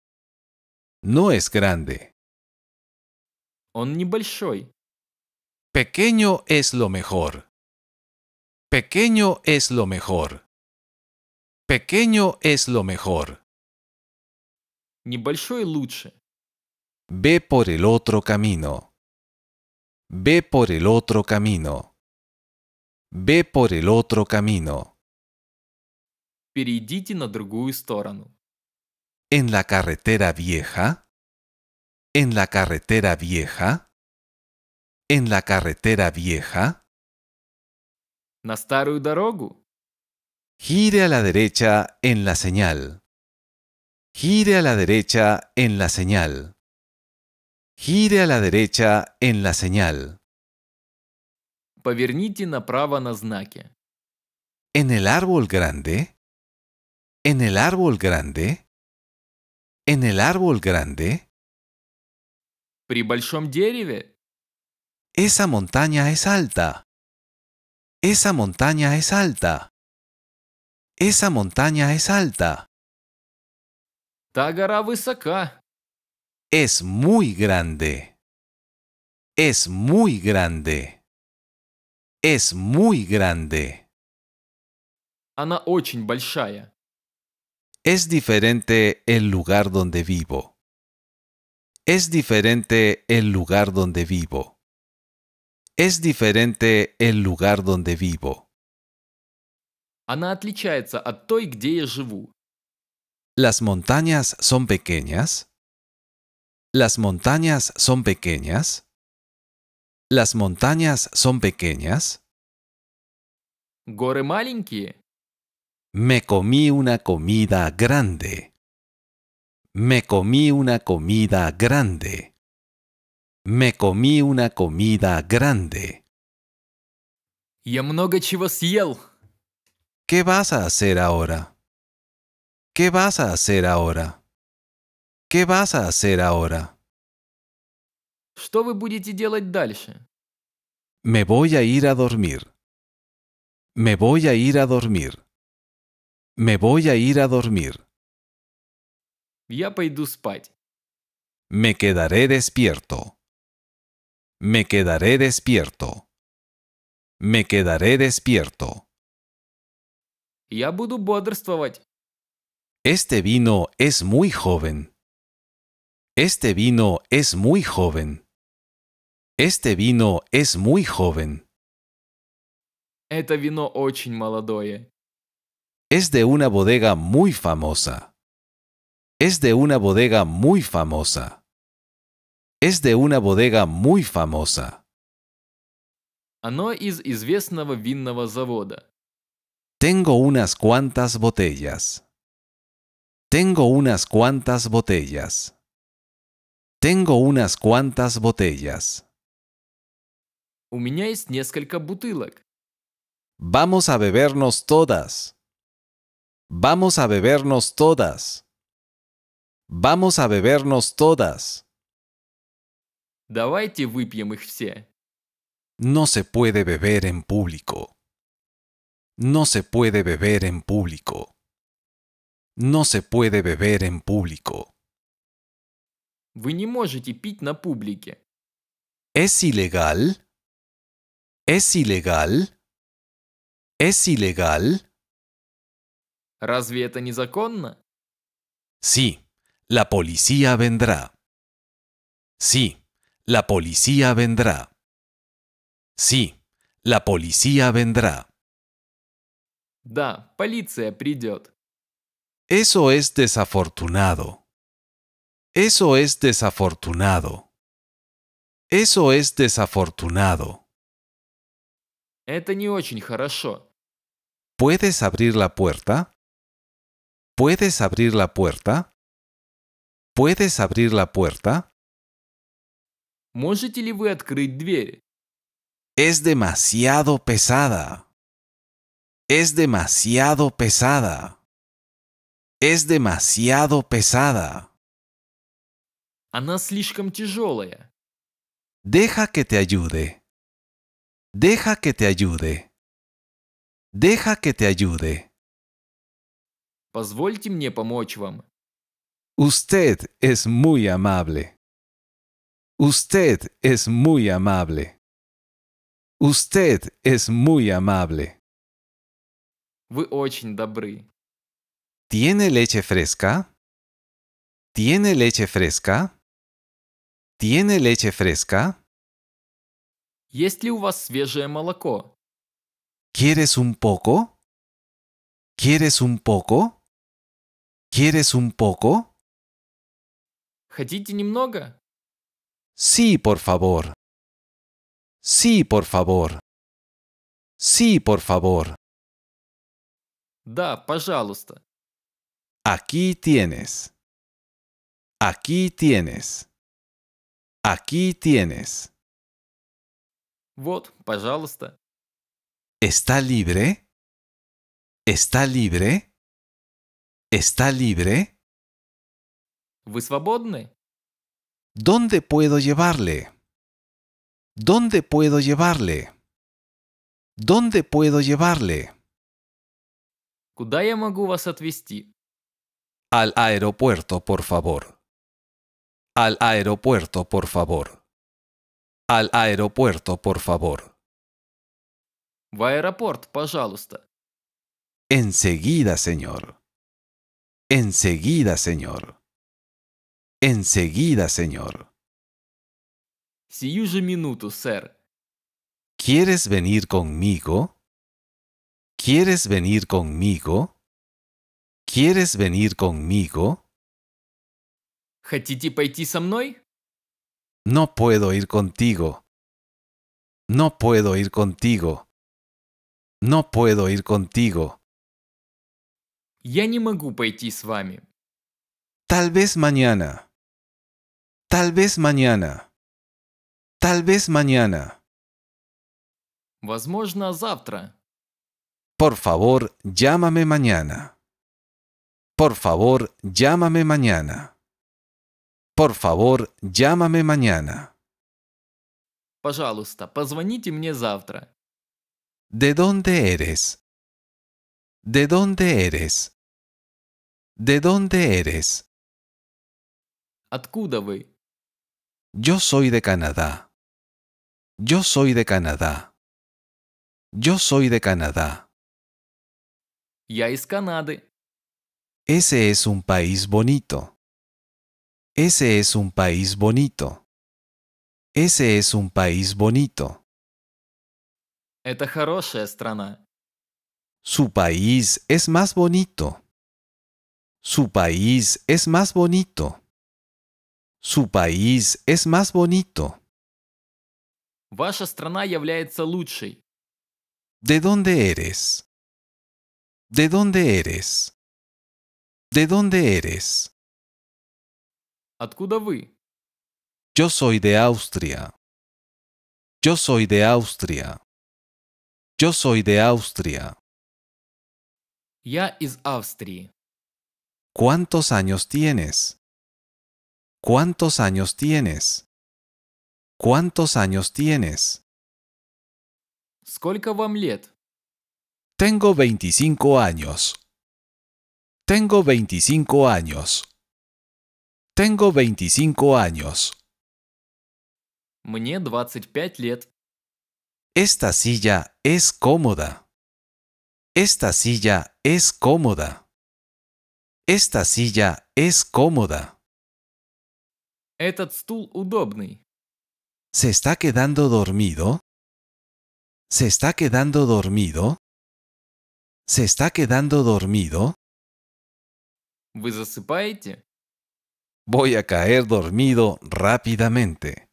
No es grande. Он небольшой. Pequeño es lo mejor. Pequeño es lo mejor. Pequeño es lo mejor. Небольшой лучше. Ve por el otro camino. Ve por el otro camino. Ve por el otro camino. Перейдите на другую En la carretera vieja. En la carretera vieja. En la carretera vieja. На старую Gire a la derecha en la señal. Gire a la derecha en la señal. Gire a la derecha en la señal. En el árbol grande. En el árbol grande. En el árbol grande. Esa montaña es alta. Esa montaña es alta. Esa montaña es alta. Es muy grande. Es muy grande. Es muy grande. Es diferente el lugar donde vivo. Es diferente el lugar donde vivo. Es diferente el lugar donde vivo. Las montañas son pequeñas. Las montañas son pequeñas. Las montañas son pequeñas. Горы маленькие. Me comí una comida grande. Me comí una comida grande. Me comí una comida grande. Я много чего ¿Qué vas a hacer ahora? ¿Qué vas a hacer ahora? ¿Qué vas a hacer ahora? Me voy a ir a dormir. Me voy a ir a dormir. Me voy a ir a dormir. Me quedaré despierto. Me quedaré despierto. Me quedaré despierto. Este vino es muy joven. Este vino es muy joven. Este vino es muy joven. Это вино Es de una bodega muy famosa. Es de una bodega muy famosa. Es de una bodega muy famosa. Tengo unas cuantas botellas. Tengo unas cuantas botellas. Tengo unas cuantas botellas. Vamos a bebernos todas. Vamos a bebernos todas. Vamos a bebernos todas. No se puede beber en público. No se puede beber en público. No se puede beber en público. Вы не можете пить на публике. Es ilegal. Es ilegal. Es ilegal. Разве это незаконно? Sí, la policía vendrá. Sí, la policía vendrá. Sí, la policía vendrá. Да, policía придет. Eso es desafortunado. Eso es desafortunado. Eso es desafortunado. ¿Puedes abrir la puerta? ¿Puedes abrir la puerta? ¿Puedes abrir la puerta? Es demasiado pesada. Es demasiado pesada. Es demasiado pesada. Она слишком тяжелая. Deja que te ayude. Deja que te ayude. Deja que te ayude. Позвольте мне помочь вам. Usted es muy amable. Usted es muy amable. Usted es muy amable. Вы очень добры. ¿Tiene leche fresca? ¿Tiene leche fresca? ¿Tiene leche fresca? Есть ли у вас свежее ¿Quieres un poco? ¿Quieres un poco? ¿Quieres un poco? Хотите немного? Sí, por favor. Sí, por favor. Sí, por favor. Da, пожалуйста. Aquí tienes. Aquí tienes. Aquí tienes. ¿Está libre? ¿Está libre? ¿Está libre? ¿Dónde puedo llevarle? ¿Dónde puedo llevarle? ¿Dónde puedo llevarle? Al aeropuerto, por favor. Al aeropuerto, por favor. Al aeropuerto, por favor. В аэропорт, пожалуйста. Enseguida, señor. Enseguida, señor. Enseguida, señor. si же minuto, ¿Quieres venir conmigo? ¿Quieres venir conmigo? ¿Quieres venir conmigo? No puedo ir contigo. No puedo ir contigo. No puedo ir contigo. Я не Tal vez mañana. Tal vez mañana. Tal vez mañana. завтра. Por favor, llámame mañana. Por favor, llámame mañana. Por favor, llámame mañana. Пожалуйста, позвоните мне завтра. ¿De dónde eres? ¿De dónde eres? ¿De dónde eres? Откуда вы? Yo soy de Canadá. Yo soy de Canadá. Yo soy de Canadá. Я из Канады. Ese es un país bonito. Ese es un país bonito. Ese es un país bonito. Su país es más bonito. Su país es más bonito. Su país es más bonito. Ваша страна является лучшей. ¿De dónde eres? ¿De dónde eres? ¿De dónde eres? Yo soy de Austria. Yo soy de Austria. Yo soy de Austria. Ya из Austria. ¿Cuántos años tienes? ¿Cuántos años tienes? ¿Cuántos años tienes? Tengo 25 años. Tengo veinticinco años. Tengo 25 años. Мне 25 Esta silla es cómoda. Esta silla es cómoda. Esta silla es cómoda. ¿Se está quedando dormido? ¿Se está quedando dormido? ¿Se está quedando dormido? Voy a caer dormido rápidamente.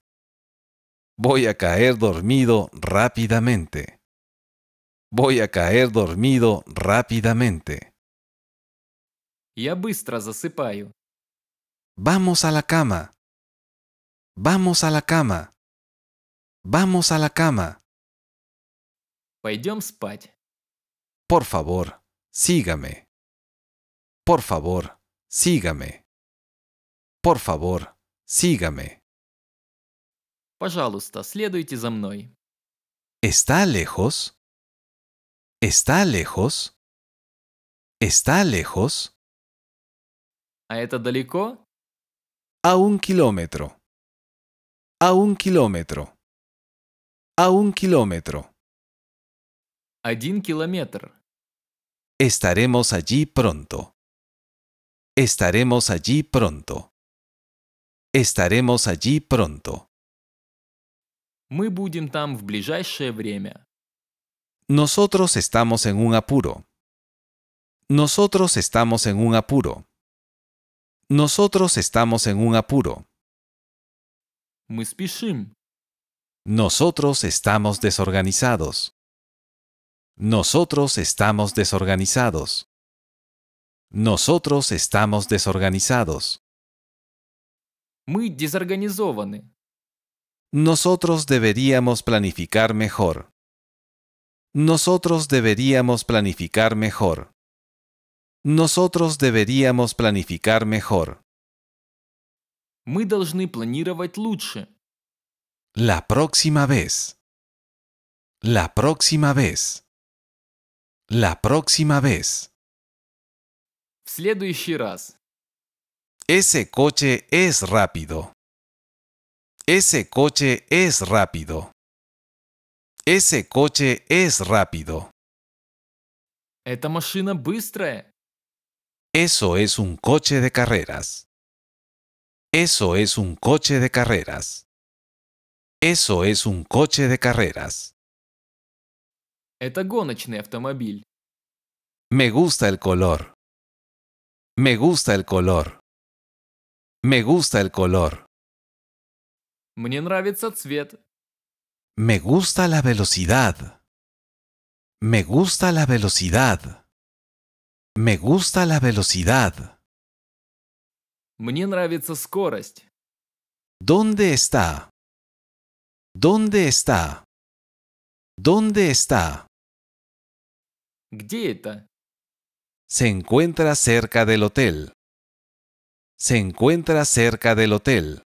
Voy a caer dormido rápidamente. Voy a caer dormido rápidamente. Я быстро засыпаю. Vamos a la cama. Vamos a la cama. Vamos a la cama. Пойдем спать. Por favor, sígame. Por favor, sígame. Por favor, sígame. Пожалуйста, следуйте за мной. ¿Está lejos? ¿Está lejos? ¿Está lejos? ¿A это далеко? A un kilómetro. A un kilómetro. A un kilómetro. un kilómetro. Estaremos allí pronto. Estaremos allí pronto. Estaremos allí pronto. Nosotros estamos en un apuro. Nosotros estamos en un apuro. Nosotros estamos en un apuro. Nosotros estamos desorganizados. Nosotros estamos desorganizados. Nosotros estamos desorganizados. muy desorganizованы. Nosotros deberíamos planificar mejor. Nosotros deberíamos planificar mejor. Nosotros deberíamos planificar mejor. Мы должны планировать лучше. La próxima vez. La próxima vez. La próxima vez. В следующий раз. Ese coche es rápido. Ese coche es rápido. Ese coche es rápido. Эта машина быстрая. Eso es un coche de carreras. Eso es un coche de carreras. Eso es un coche de carreras. Это гоночный автомобиль. Me gusta el color. Me gusta el color. Me gusta el color. Me gusta la velocidad. Me gusta la velocidad. Me gusta la velocidad. ¿Dónde está? ¿Dónde está? ¿Dónde está? Se encuentra cerca del hotel. Se encuentra cerca del hotel.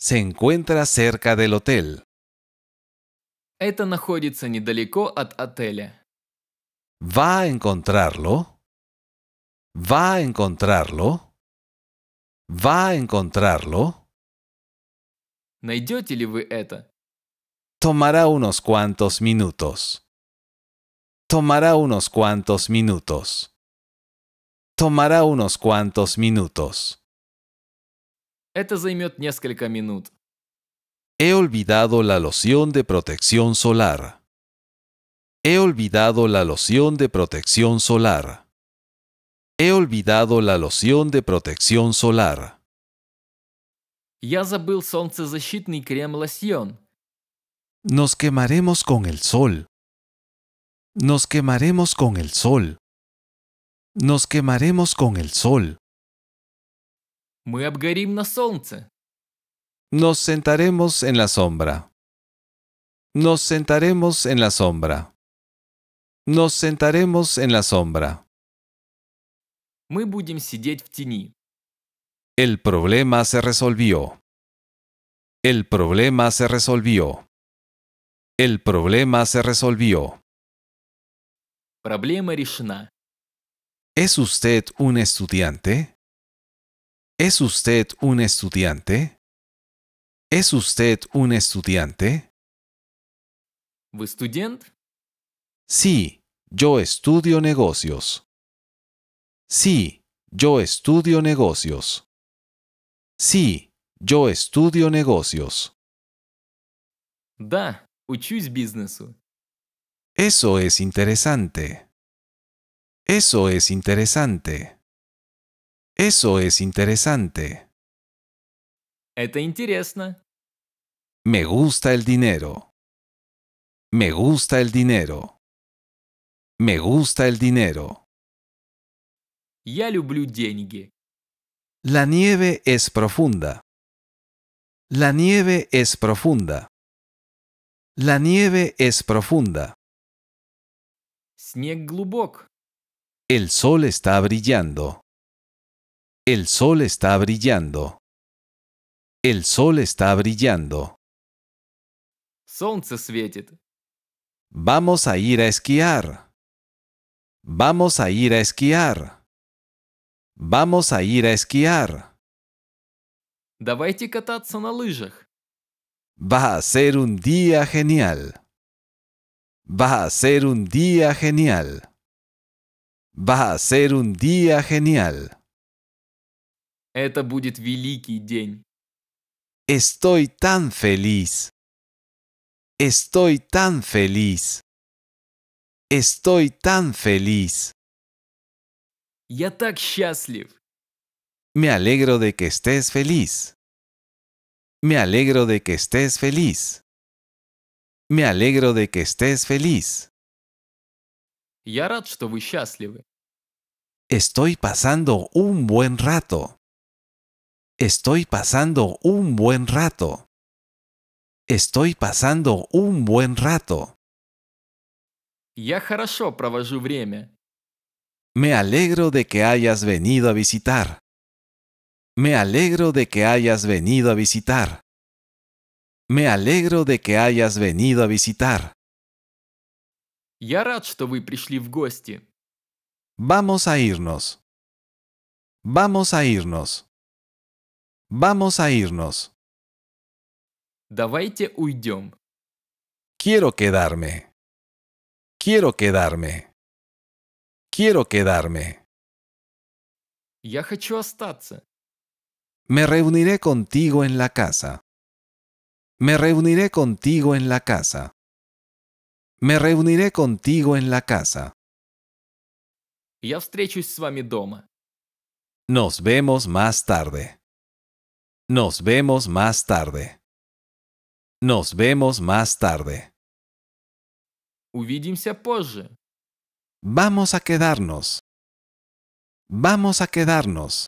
Se encuentra cerca del hotel. Va a encontrarlo. Va a encontrarlo. Va a encontrarlo. Tomará unos cuantos minutos. Tomará unos cuantos minutos. Tomará unos cuantos minutos. He olvidado la loción de protección solar. He olvidado la loción de protección solar. He olvidado la loción de protección solar. Nos quemaremos con el sol. Nos quemaremos con el sol. Nos quemaremos con el sol. Nos sentaremos en la sombra. Nos sentaremos en la sombra. Nos sentaremos en la sombra. El problema se resolvió. El problema se resolvió. El problema se resolvió. Проблема ¿Es usted un estudiante? ¿Es usted un estudiante? ¿Es usted un estudiante? ¿Вы Sí, yo estudio negocios. Sí, yo estudio negocios. Sí, yo estudio negocios. Da, Eso es interesante. Eso es interesante. Eso es interesante. es interesante. Me gusta el dinero. Me gusta el dinero. Me gusta el dinero. Я люблю деньги. La nieve es profunda. La nieve es profunda. La nieve es profunda. Снег глубок. El sol está brillando. El sol está brillando. El sol está brillando. Солнце Vamos a ir a esquiar. Vamos a ir a esquiar. Vamos a ir a esquiar. Давайте кататься на Va a ser un día genial. Va a ser un día genial. Va a ser un día genial. Estoy tan feliz. Estoy tan feliz. Estoy tan feliz. Me alegro de que estés feliz. Me alegro de que estés feliz. Me alegro de que estés feliz. Estoy pasando un buen rato. Estoy pasando un buen rato. Estoy pasando un buen rato. Я хорошо провожу время. Me alegro de que hayas venido a visitar. Me alegro de que hayas venido a visitar. Me alegro de que hayas venido a visitar. Я рад, что вы пришли в гости. Vamos a irnos. Vamos a irnos. Vamos a irnos. Давайте уйдем. Quiero quedarme. Quiero quedarme. Quiero quedarme. Я хочу остаться. Me reuniré contigo en la casa. Me reuniré contigo en la casa. Me reuniré contigo en la casa. Nos vemos más tarde. Nos vemos más tarde. Nos vemos más tarde. Vamos a quedarnos. Vamos a quedarnos.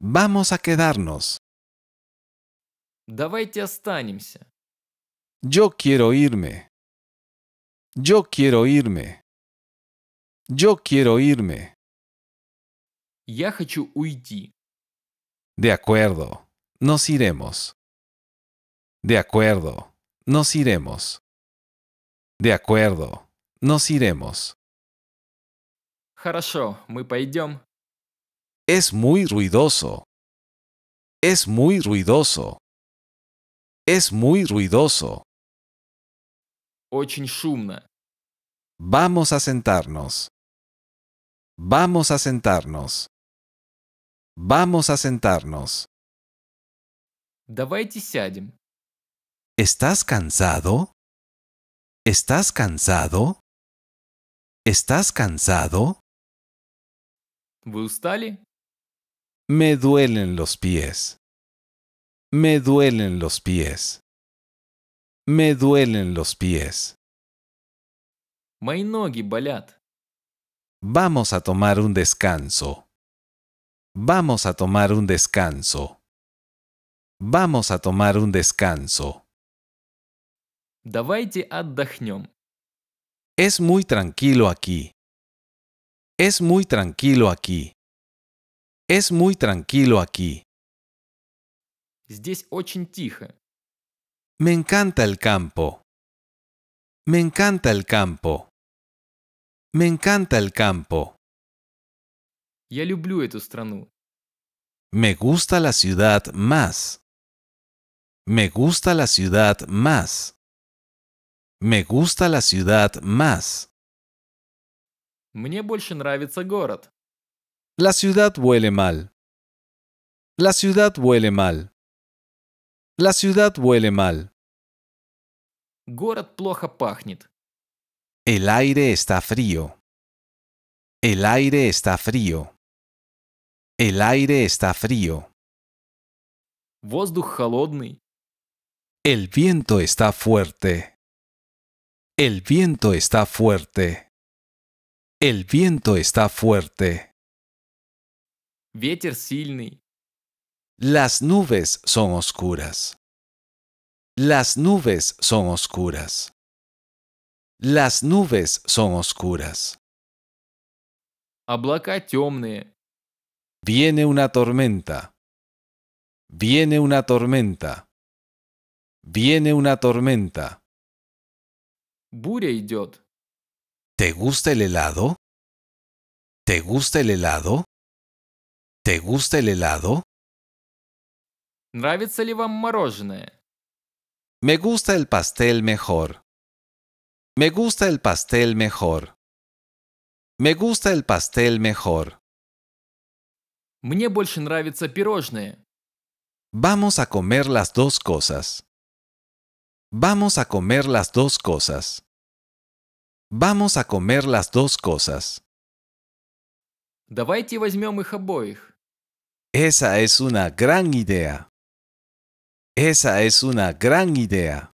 Vamos a quedarnos. Yo quiero irme. Yo quiero irme. Yo quiero irme. Я хочу уйти. De acuerdo, nos iremos. De acuerdo, nos iremos. De acuerdo, nos iremos. Хорошо, мы пойдем. Es muy ruidoso. Es muy ruidoso. Es muy ruidoso. Vamos a sentarnos. Vamos a sentarnos. Vamos a sentarnos. Давайте ¿Estás cansado? ¿Estás cansado? ¿Estás cansado? ¿Вы устали? Me duelen los pies. Me duelen los pies. Me duelen los pies. ноги болят. Vamos a tomar un descanso. Vamos a tomar un descanso. Vamos a tomar un descanso. Давайте отдохнем. Es muy tranquilo aquí. Es muy tranquilo aquí. Es muy tranquilo aquí. Здесь очень тихо. Me encanta el campo. Me encanta el campo. Me encanta el campo. люблю эту страну. Me gusta la ciudad más. Me gusta la ciudad más. Me gusta la ciudad más. Мне больше город. La ciudad huele mal. La ciudad huele mal. La ciudad huele mal. El aire está frío. El aire está frío. El aire está frío. Воздух El viento está fuerte. El viento está fuerte. El viento está fuerte. Ветер сильный. Las nubes son oscuras. Las nubes son oscuras. Las nubes son oscuras. Облака темные. Viene una tormenta. Viene una tormenta. Viene una tormenta. Буря ¿Te gusta el helado? ¿Te gusta el helado? ¿Te gusta el helado? Нравится ли вам мороженое? Me gusta el pastel mejor. Me gusta el pastel mejor. Me gusta el pastel mejor. Мне больше нравится пирожное. Vamos a comer las dos cosas. Vamos a comer las dos cosas. Vamos a comer las dos cosas. Давайте возьмем их обоих. Esa es una gran idea. Esa es una gran idea.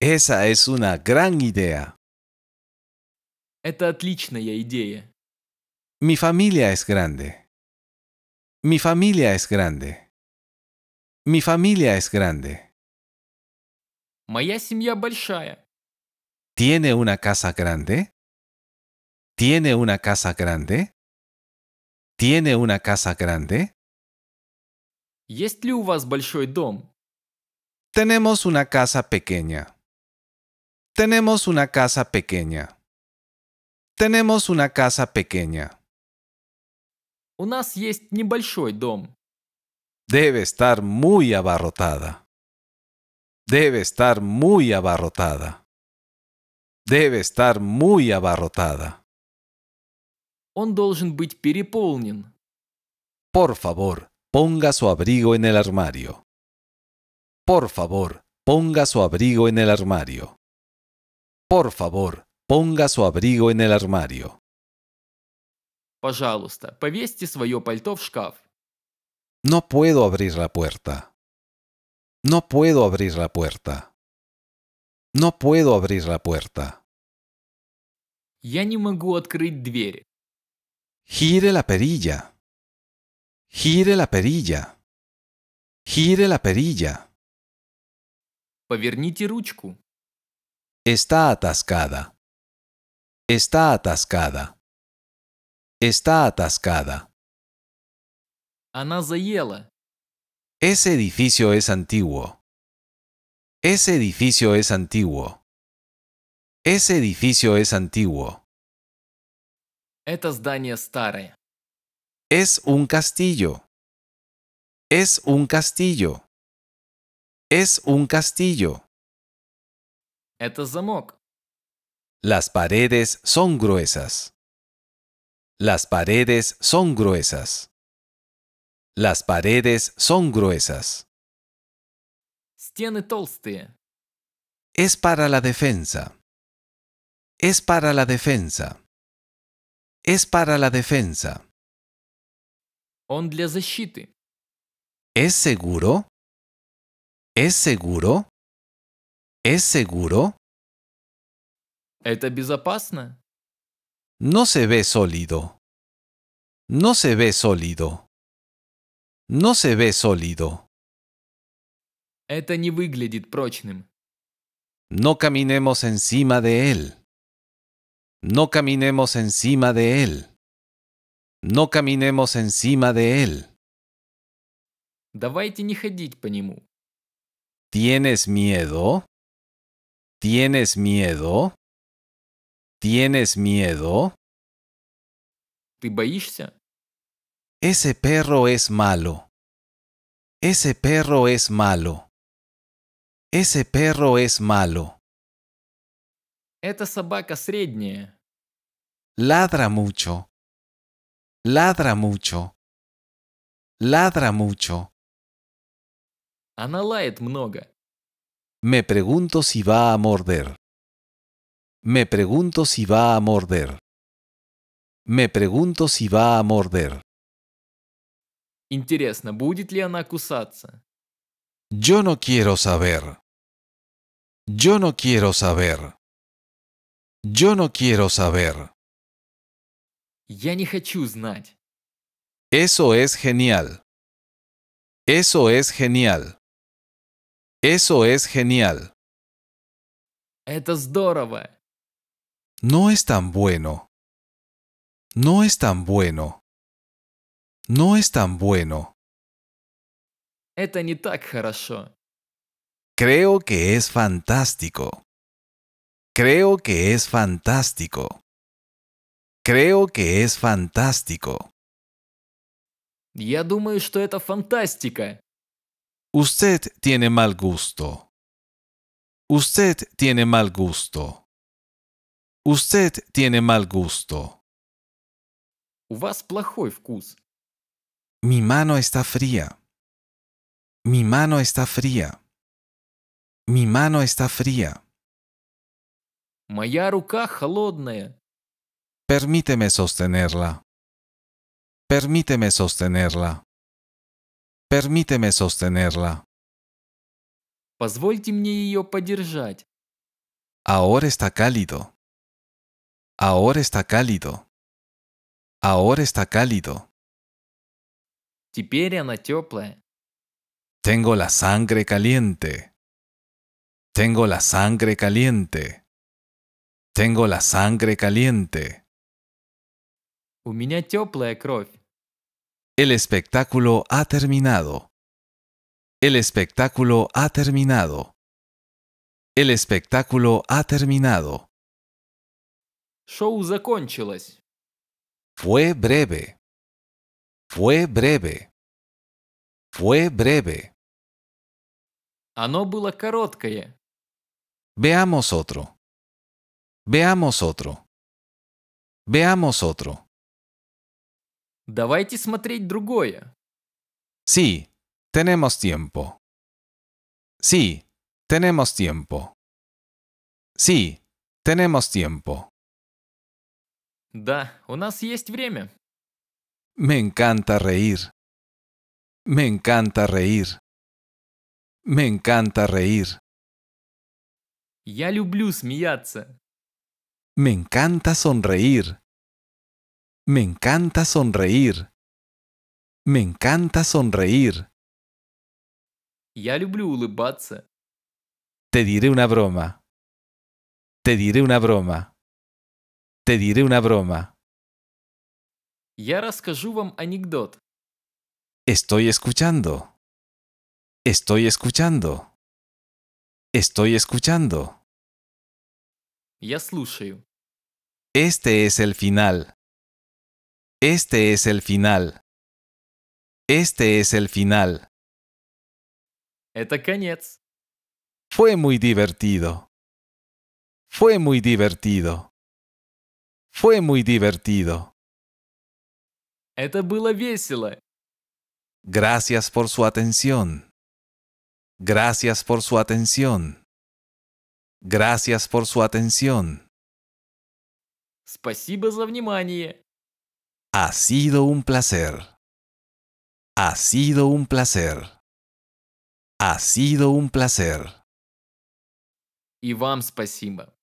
Esa es una gran idea. Это отличная идея. Mi familia es grande. Mi familia es grande. Mi familia es grande. Моя ¿Tiene una casa grande? ¿Tiene una casa grande? ¿Tiene una casa grande? Tenemos una casa pequeña. Tenemos una casa pequeña. Tenemos una casa pequeña. У нас есть небольшой Debe estar muy abarrotada. Debe estar muy abarrotada. Debe estar muy abarrotada. Он должен быть Por favor, ponga su abrigo en el armario. Por favor, ponga su abrigo en el armario. Por favor, ponga su abrigo en el armario. No puedo abrir la puerta. No puedo abrir la puerta. No puedo abrir la puerta. Я не могу открыть Gire la perilla. Gire la perilla. Gire la perilla. Поверните ручку. Está atascada. Está atascada. Está atascada. Она заела. Ese edificio es antiguo. Ese edificio es antiguo. Ese edificio es antiguo. Это здание старое. Es un castillo. Es un castillo. Es un castillo. Это замок. Las paredes son gruesas. Las paredes son gruesas. Las paredes son gruesas. Es para la defensa. Es para la defensa. Es para la defensa. ¿Es seguro? ¿Es seguro? ¿Es seguro? No se ve sólido. No se ve sólido. No se ve sólido. No caminemos encima de él. No caminemos encima de él. No caminemos encima de él. ¿Tienes miedo? ¿Tienes miedo? ¿Tienes miedo? Ты Ese perro es malo. Ese perro es malo. Ese perro es malo. Эта собака средняя. Ladra mucho. Ladra mucho. Ladra mucho. Она много. Me pregunto si va a morder. Me pregunto si va a morder. Me pregunto si va a morder. Интересно, будет ли она кусаться? Yo no quiero saber. Yo no quiero saber. Yo no quiero saber. Yo no quiero saber. Eso es genial. Eso es genial. Eso es genial. No es tan bueno. No es tan bueno. No es tan bueno. Creo que es fantástico. Creo que es fantástico. Creo que es fantástico. Я думаю, что это фантастика. Usted tiene mal gusto. Usted tiene mal gusto. Usted tiene mal gusto. У вас плохой вкус. Mi mano está fría. Mi mano está fría. Mi mano está fría. Моя рука холодная. Permíteme sostenerla. Permíteme sostenerla. Permíteme sostenerla. Позвольте мне ее Ahora está cálido. Ahora está cálido. Ahora está cálido. Теперь она Tengo la sangre caliente. Tengo la sangre caliente. Tengo la sangre caliente. У меня кровь. El espectáculo ha terminado. El espectáculo ha terminado. El espectáculo ha terminado. Шоу закончилось. Fue breve. Fue breve. Fue breve. Оно было короткое. Veamos otro. Veamos otro. Veamos otro. Давайте смотреть другое. Sí, tenemos tiempo. Sí, tenemos tiempo. Sí, tenemos tiempo. Да, у нас есть время. Me encanta reír. Me encanta reír. Me encanta reír. Я люблю смеяться. Me encanta sonreír. Me encanta sonreír. Me encanta sonreír. Te diré una broma. Te diré una broma. Te diré una broma. Estoy escuchando. Estoy escuchando. Estoy escuchando. Ya слушаю. Este es el final. Este es el final. Este es el final. Fue muy divertido. Fue muy divertido. Fue muy divertido. Это было весело. Gracias por su atención. Gracias por su atención. Gracias por su atención. Ha sido un placer. Ha sido un placer. Ha sido un placer. Y вам спасибо.